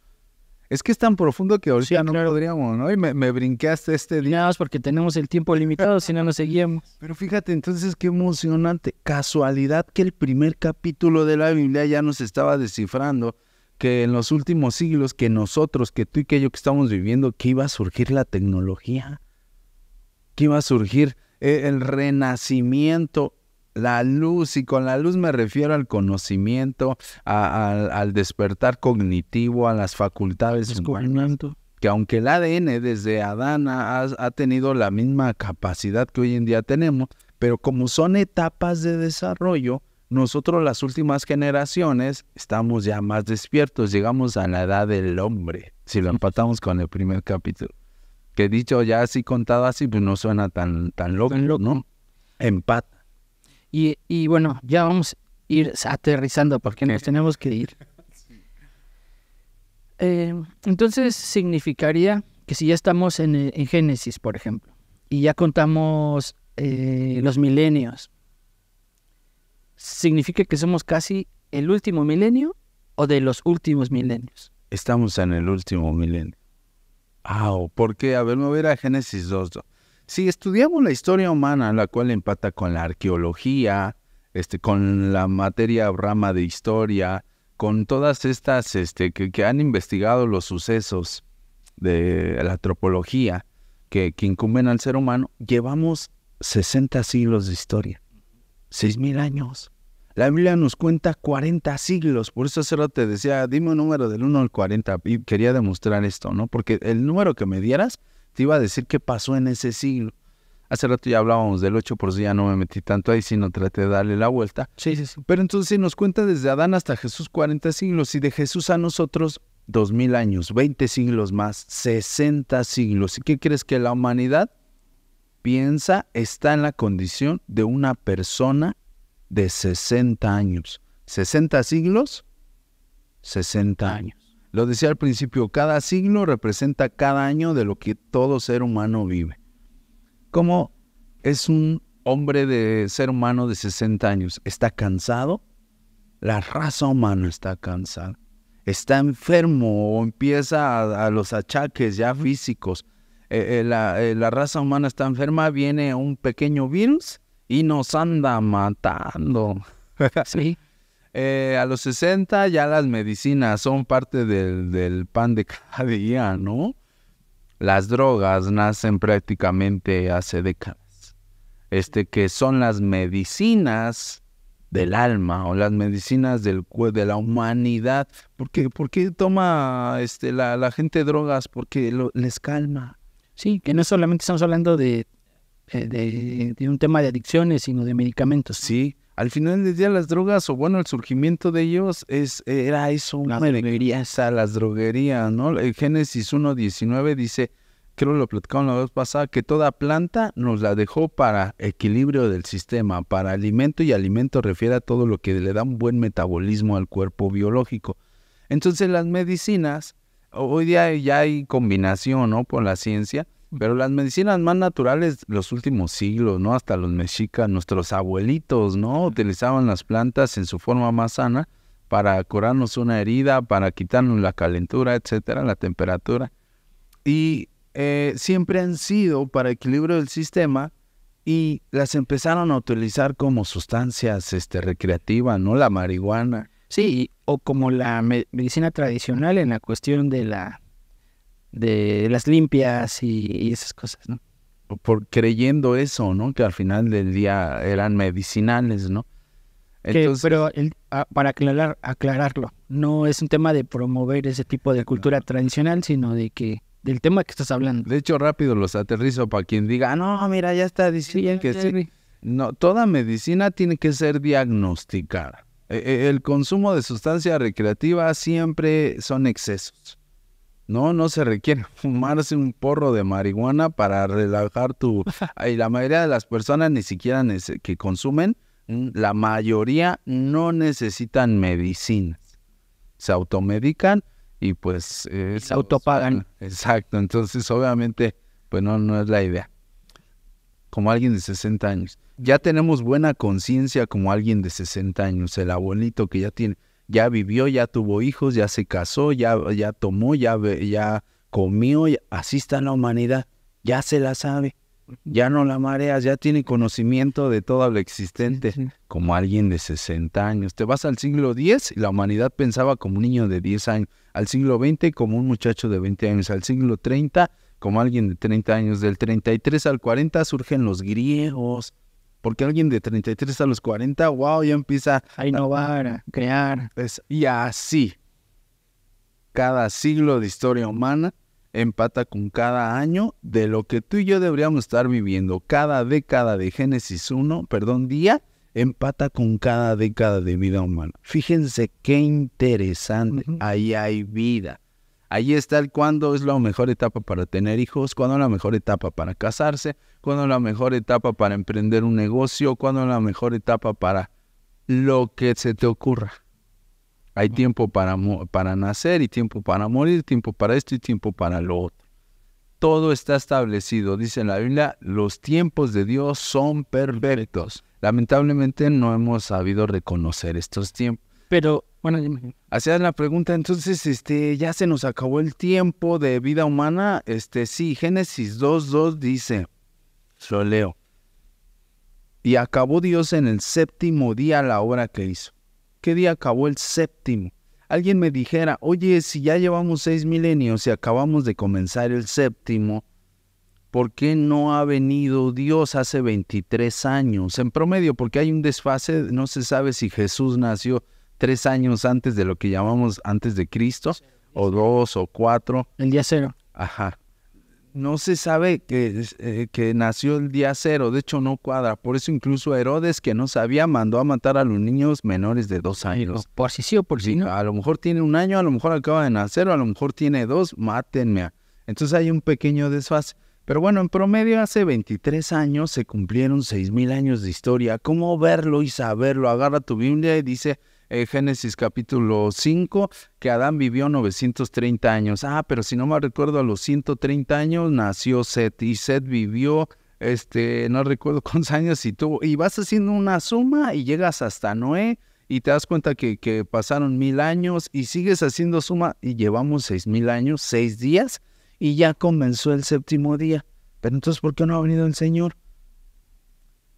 es que es tan profundo que ahorita no podríamos, ¿no? Y me, brinqué hasta este día. porque tenemos el tiempo limitado, si no nos seguimos. Pero fíjate, entonces qué emocionante. Casualidad que el primer capítulo de la Biblia ya nos estaba descifrando que en los últimos siglos, que nosotros, que tú y que yo que estamos viviendo, que iba a surgir la tecnología, que iba a surgir eh, el renacimiento, la luz, y con la luz me refiero al conocimiento, al despertar cognitivo, a las facultades que aunque el ADN desde Adán ha, tenido la misma capacidad que hoy en día tenemos, pero como son etapas de desarrollo, nosotros las últimas generaciones estamos ya más despiertos, llegamos a la edad del hombre, si lo empatamos con el primer capítulo. Que dicho ya así contado así, pues no suena tan, loco, tan ¿no? Empata. Y, bueno, ya vamos a ir aterrizando porque nos tenemos que ir. Eh, entonces significaría que si ya estamos en, eh, Génesis, por ejemplo, y ya contamos eh, los milenios, ¿significa que somos casi el último milenio o de los últimos milenios? Estamos en el último milenio. Ah, ¿por qué? A ver, me voy a a Génesis 2. Si estudiamos la historia humana, la cual empata con la arqueología, este, con la materia rama de historia, con todas estas este, que, han investigado los sucesos de la antropología que, incumben al ser humano, llevamos 60 siglos de historia, 6.000 años. La Biblia nos cuenta 40 siglos, por eso Cero te decía, dime un número del 1 al 40, y quería demostrar esto, ¿no? Porque el número que me dieras iba a decir qué pasó en ese siglo. Hace rato ya hablábamos del 8, por si ya no me metí tanto ahí, sino traté de darle la vuelta. Sí, sí, sí. Pero entonces si nos cuenta desde Adán hasta Jesús 40 siglos y de Jesús a nosotros 2000 años, 20 siglos más, 60 siglos. ¿Y qué crees que la humanidad piensa está en la condición de una persona de 60 años? 60 siglos, 60 años. Lo decía al principio, cada signo representa cada año de lo que todo ser humano vive. ¿Cómo es un hombre de ser humano de 60 años? ¿Está cansado? La raza humana está cansada. Está enfermo o empieza a, los achaques ya físicos. Eh, eh, la, eh, la raza humana está enferma, viene un pequeño virus y nos anda matando. Sí. Eh, a los 60 ya las medicinas son parte del, pan de cada día, ¿no? Las drogas nacen prácticamente hace décadas. Este que son las medicinas del alma o las medicinas del de la humanidad. ¿Por qué, por qué toma este, la, gente drogas? Porque les calma. Sí, que no solamente estamos hablando de, eh, de, de un tema de adicciones, sino de medicamentos. Sí, al final del día las drogas, o bueno, el surgimiento de ellos es, era eso, una esa las droguerías, ¿no? El Génesis 1.19 dice, creo lo platicamos la vez pasada, que toda planta nos la dejó para equilibrio del sistema, para alimento, y alimento refiere a todo lo que le da un buen metabolismo al cuerpo biológico. Entonces las medicinas, hoy día ya hay combinación, ¿no? Por la ciencia, pero las medicinas más naturales, los últimos siglos, ¿no? Hasta los mexicas, nuestros abuelitos, ¿no? Utilizaban las plantas en su forma más sana para curarnos una herida, para quitarnos la calentura, etcétera, la temperatura. Y eh, siempre han sido para equilibrio del sistema y las empezaron a utilizar como sustancias este, recreativas, ¿no? La marihuana. Sí, o como la medicina tradicional en la cuestión de la de las limpias y, esas cosas, ¿no? Por creyendo eso, ¿no? Que al final del día eran medicinales, ¿no? pero para aclarar, aclararlo, no es un tema de promover ese tipo de cultura tradicional, sino de que del tema que estás hablando. De hecho, rápido los aterrizo para quien diga, ah, no, mira, ya está diciendo que sí. No, toda medicina tiene que ser diagnosticada. E, e, el consumo de sustancias recreativas siempre son excesos. No, no se requiere fumarse un porro de marihuana para relajar tu... Y la mayoría de las personas ni siquiera que consumen, mm, la mayoría no necesitan medicina. Se automedican y pues... Eh, se autopagan. Exacto, entonces obviamente, pues no, no es la idea. Como alguien de 60 años. Ya tenemos buena conciencia como alguien de 60 años, el abuelito que ya tiene ya vivió, ya tuvo hijos, ya se casó, ya, ya tomó, ya, ya comió, así está la humanidad, ya se la sabe, ya no la mareas, ya tiene conocimiento de todo lo existente, como alguien de 60 años. Te vas al siglo X y la humanidad pensaba como un niño de 10 años, al siglo XX como un muchacho de 20 años, al siglo 30 como alguien de 30 años, del 33 al 40 surgen los griegos, porque alguien de 33 a los 40, wow, ya empieza a innovar, a crear. y así, cada siglo de historia humana empata con cada año de lo que tú y yo deberíamos estar viviendo. Cada década de Génesis 1, perdón, día, empata con cada década de vida humana. Fíjense qué interesante, ahí hay vida. Ahí está el cuándo es la mejor etapa para tener hijos, cuándo es la mejor etapa para casarse, cuándo es la mejor etapa para emprender un negocio, cuándo es la mejor etapa para lo que se te ocurra. Hay tiempo para, para nacer y tiempo para morir, tiempo para esto y tiempo para lo otro. Todo está establecido, dice la Biblia, los tiempos de Dios son perfectos. Lamentablemente no hemos sabido reconocer estos tiempos. Pero, bueno, hacías la pregunta, entonces, este, ya se nos acabó el tiempo de vida humana. Este, sí, Génesis 2.2 dice, lo leo. Y acabó Dios en el séptimo día la obra que hizo. ¿Qué día acabó el séptimo? Alguien me dijera, oye, si ya llevamos seis milenios y acabamos de comenzar el séptimo, ¿por qué no ha venido Dios hace 23 años? En promedio, porque hay un desfase, no se sabe si Jesús nació tres años antes de lo que llamamos antes de Cristo, o dos o cuatro. El día cero. Ajá. No se sabe que, eh, que nació el día cero, de hecho no cuadra. Por eso incluso Herodes, que no sabía, mandó a matar a los niños menores de dos años. Por si sí o por sí, no. A lo mejor tiene un año, a lo mejor acaba de nacer, o a lo mejor tiene dos, mátenme. Entonces hay un pequeño desfase. Pero bueno, en promedio hace 23 años se cumplieron 6.000 años de historia. ¿Cómo verlo y saberlo? Agarra tu Biblia y dice, eh, Génesis capítulo 5, que Adán vivió 930 años. Ah, pero si no me recuerdo, a los 130 años nació Seth y Seth vivió, este, no recuerdo cuántos años y tú y vas haciendo una suma y llegas hasta Noé y te das cuenta que, que pasaron mil años y sigues haciendo suma y llevamos seis mil años, seis días y ya comenzó el séptimo día. Pero entonces, ¿por qué no ha venido el Señor?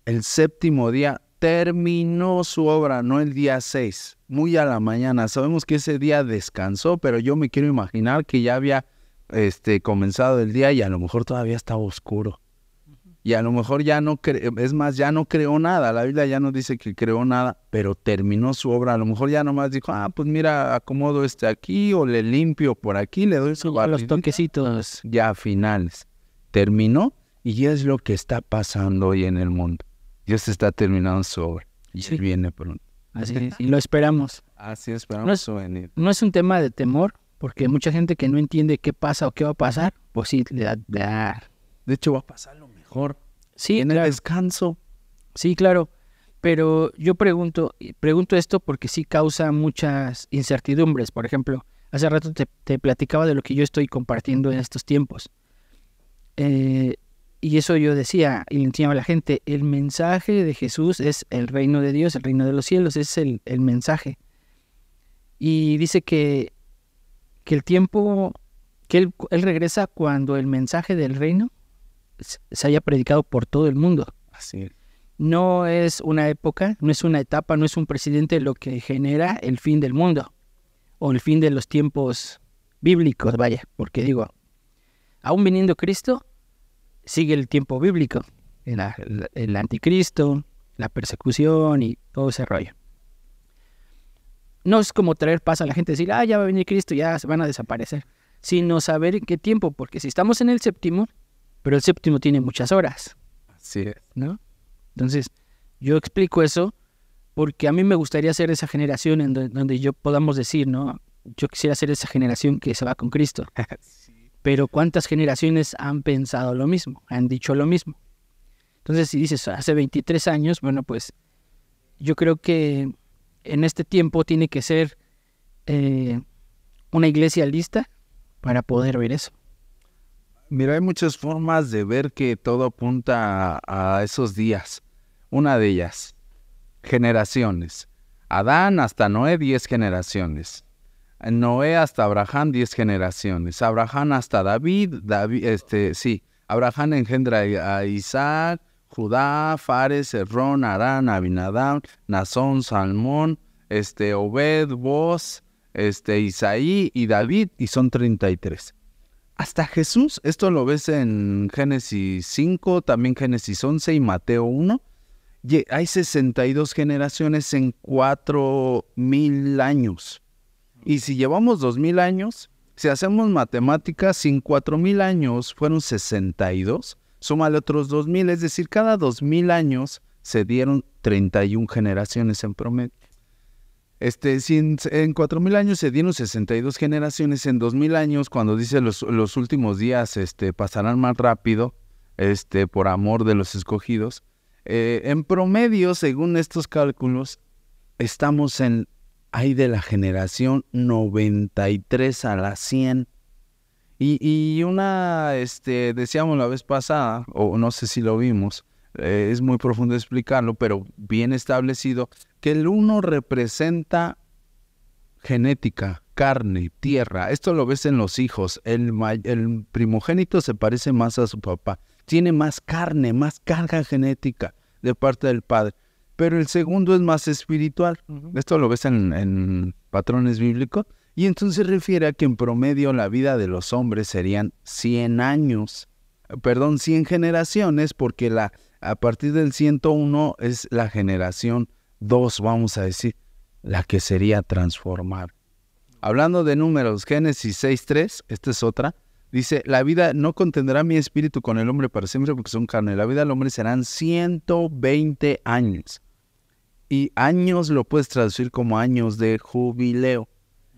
El séptimo día terminó su obra, no el día 6, muy a la mañana. Sabemos que ese día descansó, pero yo me quiero imaginar que ya había este, comenzado el día y a lo mejor todavía estaba oscuro. Y a lo mejor ya no, es más, ya no creó nada. La Biblia ya no dice que creó nada, pero terminó su obra. A lo mejor ya nomás dijo, ah, pues mira, acomodo este aquí o le limpio por aquí, le doy su Los toquecitos. Ya finales. Terminó y es lo que está pasando hoy en el mundo. Dios está terminando su obra y viene pronto. Así es, y lo esperamos. Así esperamos es, su venir. No es un tema de temor, porque mucha gente que no entiende qué pasa o qué va a pasar, pues sí, le da. De hecho, va a pasar lo mejor. Sí, en el descanso. Sí, claro. Pero yo pregunto, pregunto esto porque sí causa muchas incertidumbres. Por ejemplo, hace rato te, te platicaba de lo que yo estoy compartiendo en estos tiempos. Eh, y eso yo decía y le enseñaba a la gente, el mensaje de Jesús es el reino de Dios, el reino de los cielos, es el, mensaje. Y dice que, que el tiempo, que él, él, regresa cuando el mensaje del reino se haya predicado por todo el mundo. Así No es una época, no es una etapa, no es un presidente lo que genera el fin del mundo o el fin de los tiempos bíblicos, vaya, porque digo, aún viniendo Cristo, sigue el tiempo bíblico, el, anticristo, la persecución y todo ese rollo. No es como traer paz a la gente, decir, ah, ya va a venir Cristo, ya se van a desaparecer, sino saber en qué tiempo, porque si estamos en el séptimo, pero el séptimo tiene muchas horas. Sí. ¿No? Entonces, yo explico eso porque a mí me gustaría ser esa generación en donde, donde yo podamos decir, ¿no? Yo quisiera ser esa generación que se va con Cristo. Pero ¿cuántas generaciones han pensado lo mismo? Han dicho lo mismo. Entonces, si dices hace 23 años, bueno, pues yo creo que en este tiempo tiene que ser eh, una iglesia lista para poder ver eso. Mira, hay muchas formas de ver que todo apunta a, esos días. Una de ellas, generaciones. Adán hasta Noé, 10 generaciones. Noé hasta Abraham, diez generaciones. Abraham hasta David, David, este, sí. Abraham engendra a Isaac, Judá, Fares, Errón, Arán, Abinadán, Nazón, Salmón, este, Obed, Boz, este, Isaí y David, y son 33. Hasta Jesús, esto lo ves en Génesis 5, también Génesis 11 y Mateo 1. hay 62 generaciones en 4,000 años. Y si llevamos 2000 años, si hacemos matemáticas, sin 4000 años fueron 62, suma de otros 2000, es decir, cada 2000 años se dieron 31 generaciones en promedio. Este, en, 4.000 años se dieron 62 generaciones, en 2.000 años, cuando dice los, últimos días este, pasarán más rápido, este, por amor de los escogidos, eh, en promedio, según estos cálculos, estamos en hay de la generación 93 a la 100. Y, una, este, decíamos la vez pasada, o no sé si lo vimos, eh, es muy profundo explicarlo, pero bien establecido, que el uno representa genética, carne, tierra. Esto lo ves en los hijos. el primogénito se parece más a su papá. Tiene más carne, más carga genética de parte del padre pero el segundo es más espiritual. Esto lo ves en, patrones bíblicos. Y entonces refiere a que en promedio la vida de los hombres serían 100 años, eh, perdón, 100 generaciones, porque la, a partir del 101 es la generación 2, vamos a decir, la que sería transformar. Hablando de números, Génesis 6.3, esta es otra, Dice, la vida no contendrá mi espíritu con el hombre para siempre porque son carne. La vida del hombre serán 120 años. Y años lo puedes traducir como años de jubileo.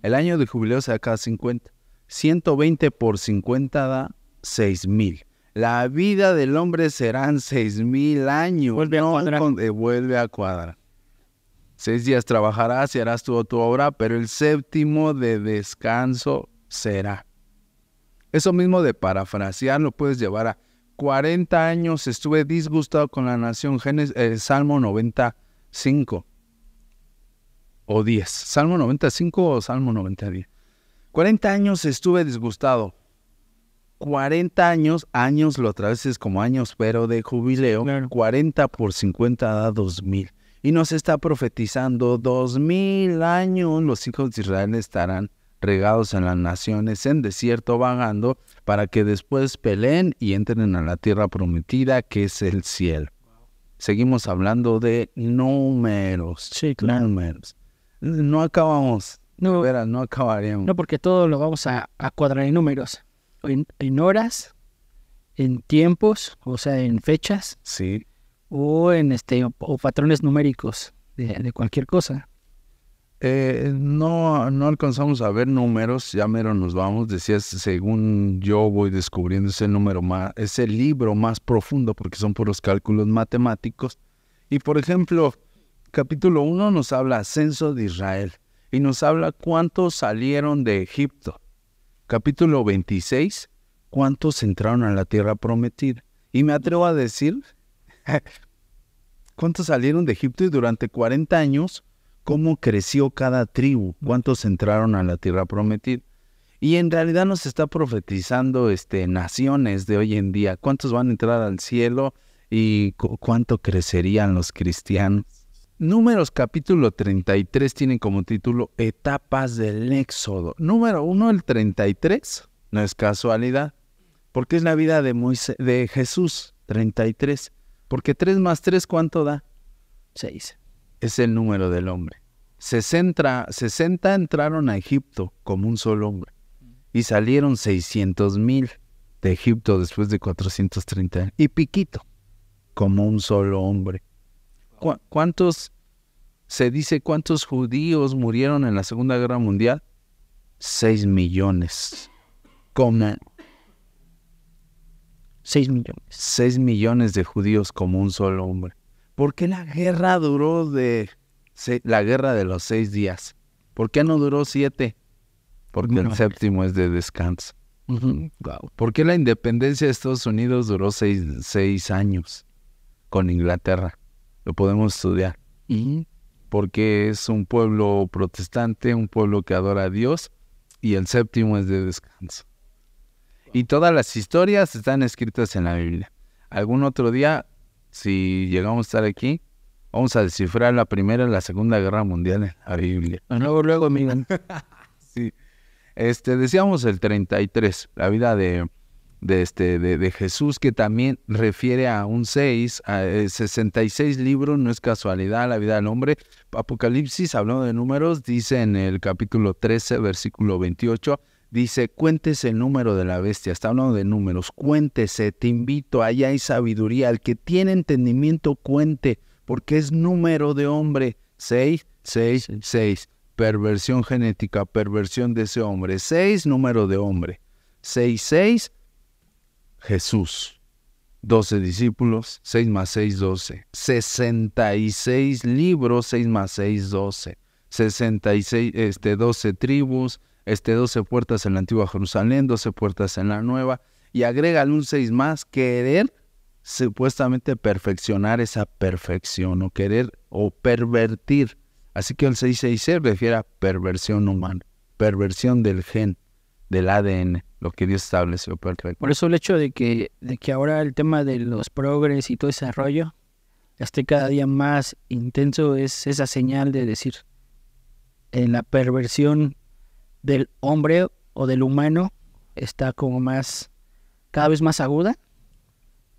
El año de jubileo se da cada 50. 120 por 50 da 6000. La vida del hombre serán 6000 años. Vuelve a cuadrar. Eh, vuelve a cuadrar. Seis días trabajarás y harás tu, tu obra, pero el séptimo de descanso será eso mismo de parafrasear lo puedes llevar a 40 años estuve disgustado con la nación, eh, Salmo 95 o 10. Salmo 95 o Salmo 90, 40 años estuve disgustado. 40 años, años lo es como años, pero de jubileo, 40 por 50 da 2000. Y nos está profetizando 2000 años los hijos de Israel estarán regados en las naciones, en desierto vagando, para que después peleen y entren a la tierra prometida, que es el cielo. Seguimos hablando de números. Sí, claro. Números. No acabamos. No, no acabaríamos. No, porque todo lo vamos a, cuadrar en números. En, horas, en tiempos, o sea, en fechas. Sí. O en este, patrones numéricos de, de cualquier cosa. Eh, no, no alcanzamos a ver números, ya mero nos vamos. Decías, según yo voy descubriendo ese número más, ese libro más profundo, porque son puros cálculos matemáticos. Y por ejemplo, capítulo 1 nos habla ascenso de Israel y nos habla cuántos salieron de Egipto. Capítulo 26, cuántos entraron a la tierra prometida. Y me atrevo a decir, cuántos salieron de Egipto y durante 40 años cómo creció cada tribu, cuántos entraron a la tierra prometida. Y en realidad nos está profetizando este, naciones de hoy en día, cuántos van a entrar al cielo y cuánto crecerían los cristianos. Números capítulo 33 tiene como título Etapas del Éxodo. Número 1, el 33, no es casualidad, porque es la vida de, Moisés, de Jesús, 33. Porque 3 más 3, ¿cuánto da? 6 es el número del hombre. 60, entraron a Egipto como un solo hombre y salieron 600 mil de Egipto después de 430 años. Y Piquito, como un solo hombre. ¿Cuántos, se dice cuántos judíos murieron en la Segunda Guerra Mundial? 6 millones. 6 millones. 6 millones de judíos como un solo hombre. ¿por qué la guerra duró de la guerra de los seis días? ¿Por qué no duró siete? Porque el séptimo es de descanso. Mm, ¿Por qué la independencia de Estados Unidos duró seis, años con Inglaterra? Lo podemos estudiar. Mm. Porque es un pueblo protestante, un pueblo que adora a Dios y el séptimo es de descanso. Y todas las historias están escritas en la Biblia. Algún otro día si llegamos a estar aquí, vamos a descifrar la Primera y la Segunda Guerra Mundial en la Biblia. Ah, luego, luego, sí. Este, decíamos el 33, la vida de, de, este, de, Jesús, que también refiere a un 6, a, 66 eh, libros, no es casualidad la vida del hombre. Apocalipsis, hablando de números, dice en el capítulo 13, versículo 28, Dice, cuéntese el número de la bestia, está hablando de números, cuéntese, te invito, allá hay sabiduría, al que tiene entendimiento cuente, porque es número de hombre, 6, 6, 6, perversión genética, perversión de ese hombre, 6, número de hombre, 6, 6, Jesús, 12 discípulos, 6 más 6, 12, 66 libros, 6 más 6, 12, 66, este, 12 tribus, este, 12 puertas en la antigua Jerusalén, 12 puertas en la nueva, y agrégale un 6 más, querer supuestamente perfeccionar esa perfección o querer o pervertir. Así que el 666 se refiere a perversión humana, perversión del gen, del ADN, lo que Dios estableció Por eso el hecho de que, de que ahora el tema de los progres y todo ese esté cada día más intenso es esa señal de decir, en la perversión del hombre o del humano está como más, cada vez más aguda.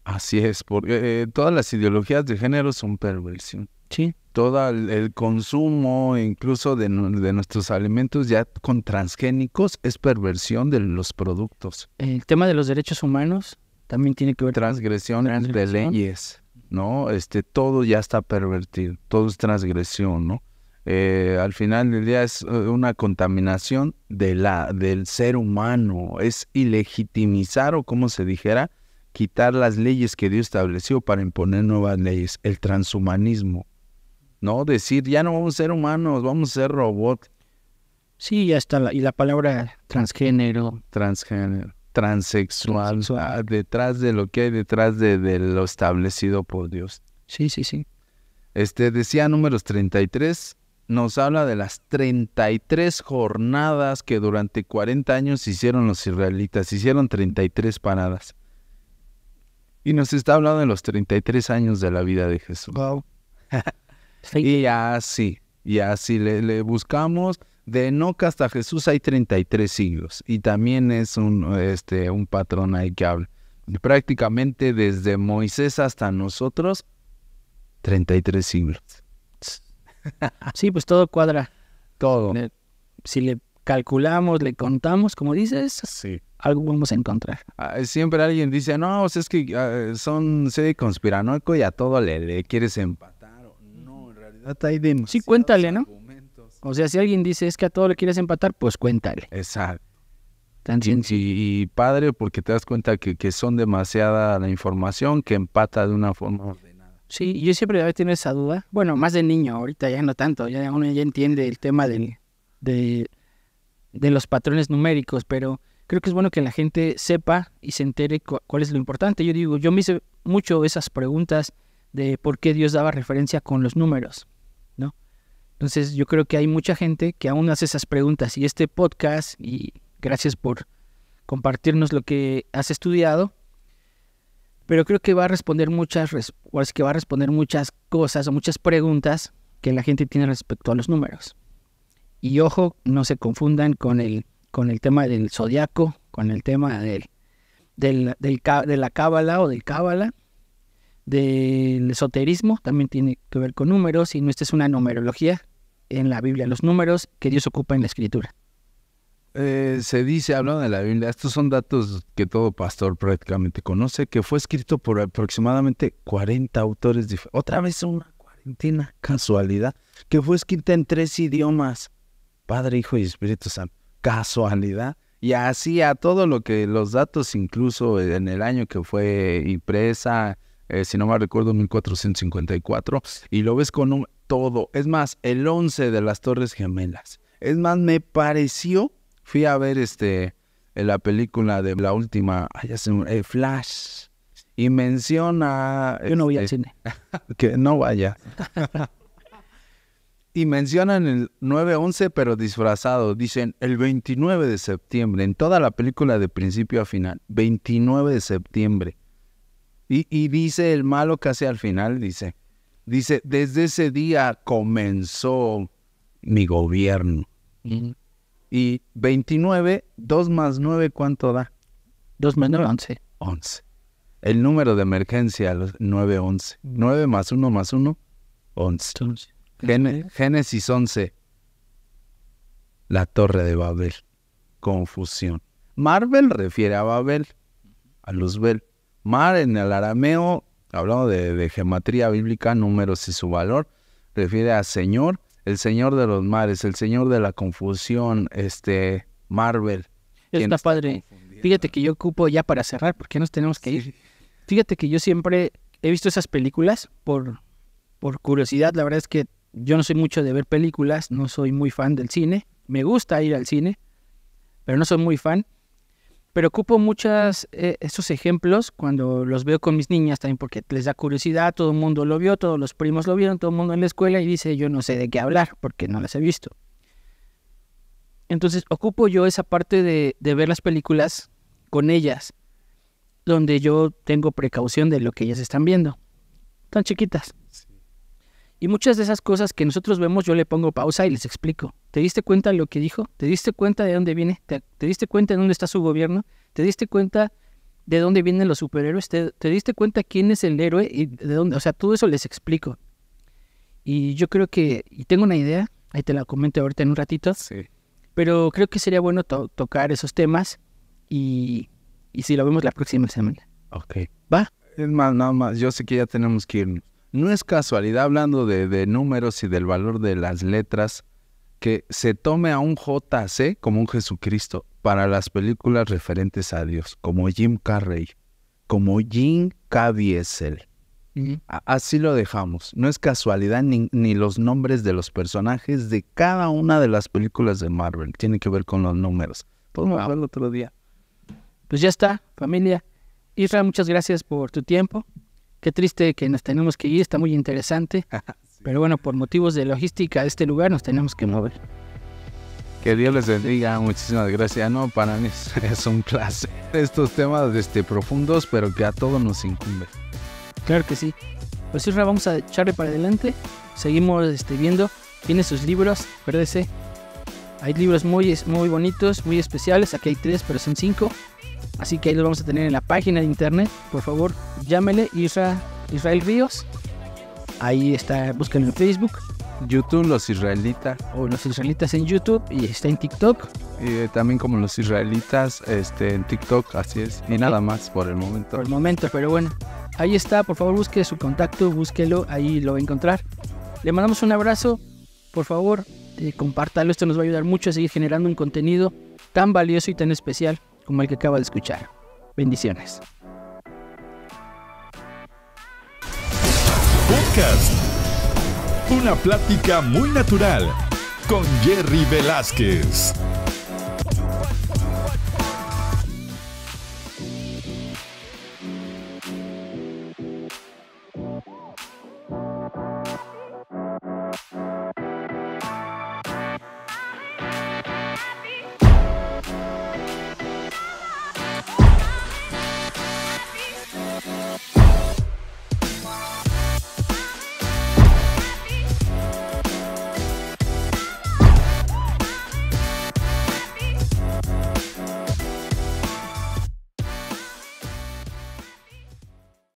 Así es, porque eh, todas las ideologías de género son perversión. Sí. Todo el, consumo, incluso de, nuestros alimentos ya con transgénicos, es perversión de los productos. El tema de los derechos humanos también tiene que ver transgresión con transgresión. de leyes, ¿no? Este, todo ya está pervertido, todo es transgresión, ¿no? Eh, al final del día es eh, una contaminación de la, del ser humano, es ilegitimizar o como se dijera, quitar las leyes que Dios estableció para imponer nuevas leyes, el transhumanismo, ¿no? Decir, ya no vamos a ser humanos, vamos a ser robots. Sí, ya está, y la palabra transgénero. Transgénero, transexual, ah, detrás de lo que hay detrás de, lo establecido por Dios. Sí, sí, sí. Este, decía números 33, nos habla de las 33 jornadas que durante 40 años hicieron los israelitas, hicieron 33 paradas. Y nos está hablando de los 33 años de la vida de Jesús. y así, y así le, buscamos. De Enoca hasta Jesús hay 33 siglos. Y también es un, este, un patrón ahí que habla. prácticamente desde Moisés hasta nosotros, 33 siglos. sí, pues todo cuadra. Todo. Si le calculamos, le contamos, como dices, algo vamos a encontrar. Ah, siempre alguien dice, no, es que ah, son, serie conspiranoico y a todo le, quieres empatar. No, en realidad Sí, cuéntale, ¿no? O sea, si alguien dice, es que a todo le quieres empatar, pues cuéntale. Exacto. y, padre, porque te das cuenta que son demasiada la información que empata de una forma Sí, yo siempre había tenido esa duda. Bueno, más de niño, ahorita ya no tanto, ya uno ya entiende el tema de, de los patrones numéricos, pero creo que es bueno que la gente sepa y se entere cuál es lo importante. Yo digo, yo me hice mucho esas preguntas de por qué Dios daba referencia con los números, ¿no? Entonces yo creo que hay mucha gente que aún hace esas preguntas y este podcast, y gracias por compartirnos lo que has estudiado, pero creo que va a responder muchas, que va a responder muchas cosas o muchas preguntas que la gente tiene respecto a los números. Y ojo, no se confundan con el, con el tema del zodiaco, con el tema del, del, de la cábala o del cábala, del esoterismo, también tiene que ver con números, y no esta es una numerología en la Biblia, los números que Dios ocupa en la escritura. Eh, se dice, hablando de la Biblia, estos son datos que todo pastor prácticamente conoce, que fue escrito por aproximadamente 40 autores diferentes. Otra vez una cuarentena, casualidad, que fue escrita en tres idiomas, Padre, Hijo y Espíritu Santo. Casualidad. Y así a todo lo que los datos, incluso en el año que fue impresa, eh, si no me recuerdo, 1454, y lo ves con un, todo. Es más, el 11 de las Torres Gemelas. Es más, me pareció Fui a ver este, la película de la última, eh, Flash, y menciona... Yo no voy al este, cine. que no vaya. y mencionan el 9-11, pero disfrazado. Dicen el 29 de septiembre, en toda la película de principio a final, 29 de septiembre. Y, dice el malo casi al final, dice, dice, desde ese día comenzó mi gobierno. Mm. Y 29, 2 más 9, ¿cuánto da? 2 más 9, 11. 11. El número de emergencia, 9, 11. 9 más 1 más 1, 11. Génesis 11. La torre de Babel. Confusión. Marvel refiere a Babel, a Luzbel. Mar en el arameo, hablando de, de geometría bíblica, números y su valor, refiere a Señor el señor de los mares, el señor de la confusión, este, Marvel. Está padre. Fíjate que yo ocupo ya para cerrar, porque nos tenemos que ir. Fíjate que yo siempre he visto esas películas por, por curiosidad. La verdad es que yo no soy mucho de ver películas, no soy muy fan del cine. Me gusta ir al cine, pero no soy muy fan. Pero ocupo muchos esos eh, esos ejemplos cuando los veo con mis niñas también porque les da curiosidad, todo el mundo lo vio, todos los primos lo vieron, todo el mundo en la escuela y dice yo no sé de qué hablar porque no las he visto. Entonces ocupo yo esa parte de, de ver las películas con ellas, donde yo tengo precaución de lo que ellas están viendo. Tan chiquitas. Y muchas de esas cosas que nosotros vemos yo le pongo pausa y les explico. ¿Te diste cuenta de lo que dijo? ¿Te diste cuenta de dónde viene? ¿Te, diste cuenta de dónde está su gobierno? ¿Te diste cuenta de dónde vienen los superhéroes? ¿Te, diste cuenta quién es el héroe y de dónde? O sea, todo eso les explico. Y yo creo que, y tengo una idea, ahí te la comento ahorita en un ratito, sí. pero creo que sería bueno tocar esos temas y, si lo vemos la próxima semana. Ok. ¿Va? Es más, nada más, yo sé que ya tenemos que ir. No es casualidad, hablando de, de números y del valor de las letras, que se tome a un JC como un Jesucristo para las películas referentes a Dios, como Jim Carrey, como Jim Caviezel. Así lo dejamos. No es casualidad ni, los nombres de los personajes de cada una de las películas de Marvel. Tiene que ver con los números. Podemos verlo otro día. Pues ya está, familia. Israel, muchas gracias por tu tiempo. Qué triste que nos tenemos que ir, está muy interesante. Pero bueno, por motivos de logística de este lugar nos tenemos que mover. Que Dios les bendiga, muchísimas gracias. No, para mí es, un clase. Estos temas este, profundos, pero que a todos nos incumben. Claro que sí. Pues Isra, vamos a echarle para adelante. Seguimos este, viendo. Tiene sus libros, acuérdese. Hay libros muy, muy bonitos, muy especiales. Aquí hay tres, pero son cinco. Así que ahí los vamos a tener en la página de internet. Por favor, llámele Isra, Israel Ríos Ahí está, búsquenlo en Facebook. YouTube Los Israelitas. O Los Israelitas en YouTube y está en TikTok. Y eh, también como Los Israelitas este, en TikTok, así es. Y nada más por el momento. Por el momento, pero bueno. Ahí está, por favor busque su contacto, búsquelo, ahí lo va a encontrar. Le mandamos un abrazo, por favor, eh, compártalo, esto nos va a ayudar mucho a seguir generando un contenido tan valioso y tan especial como el que acaba de escuchar. Bendiciones. Podcast. Una plática muy natural con Jerry Velázquez.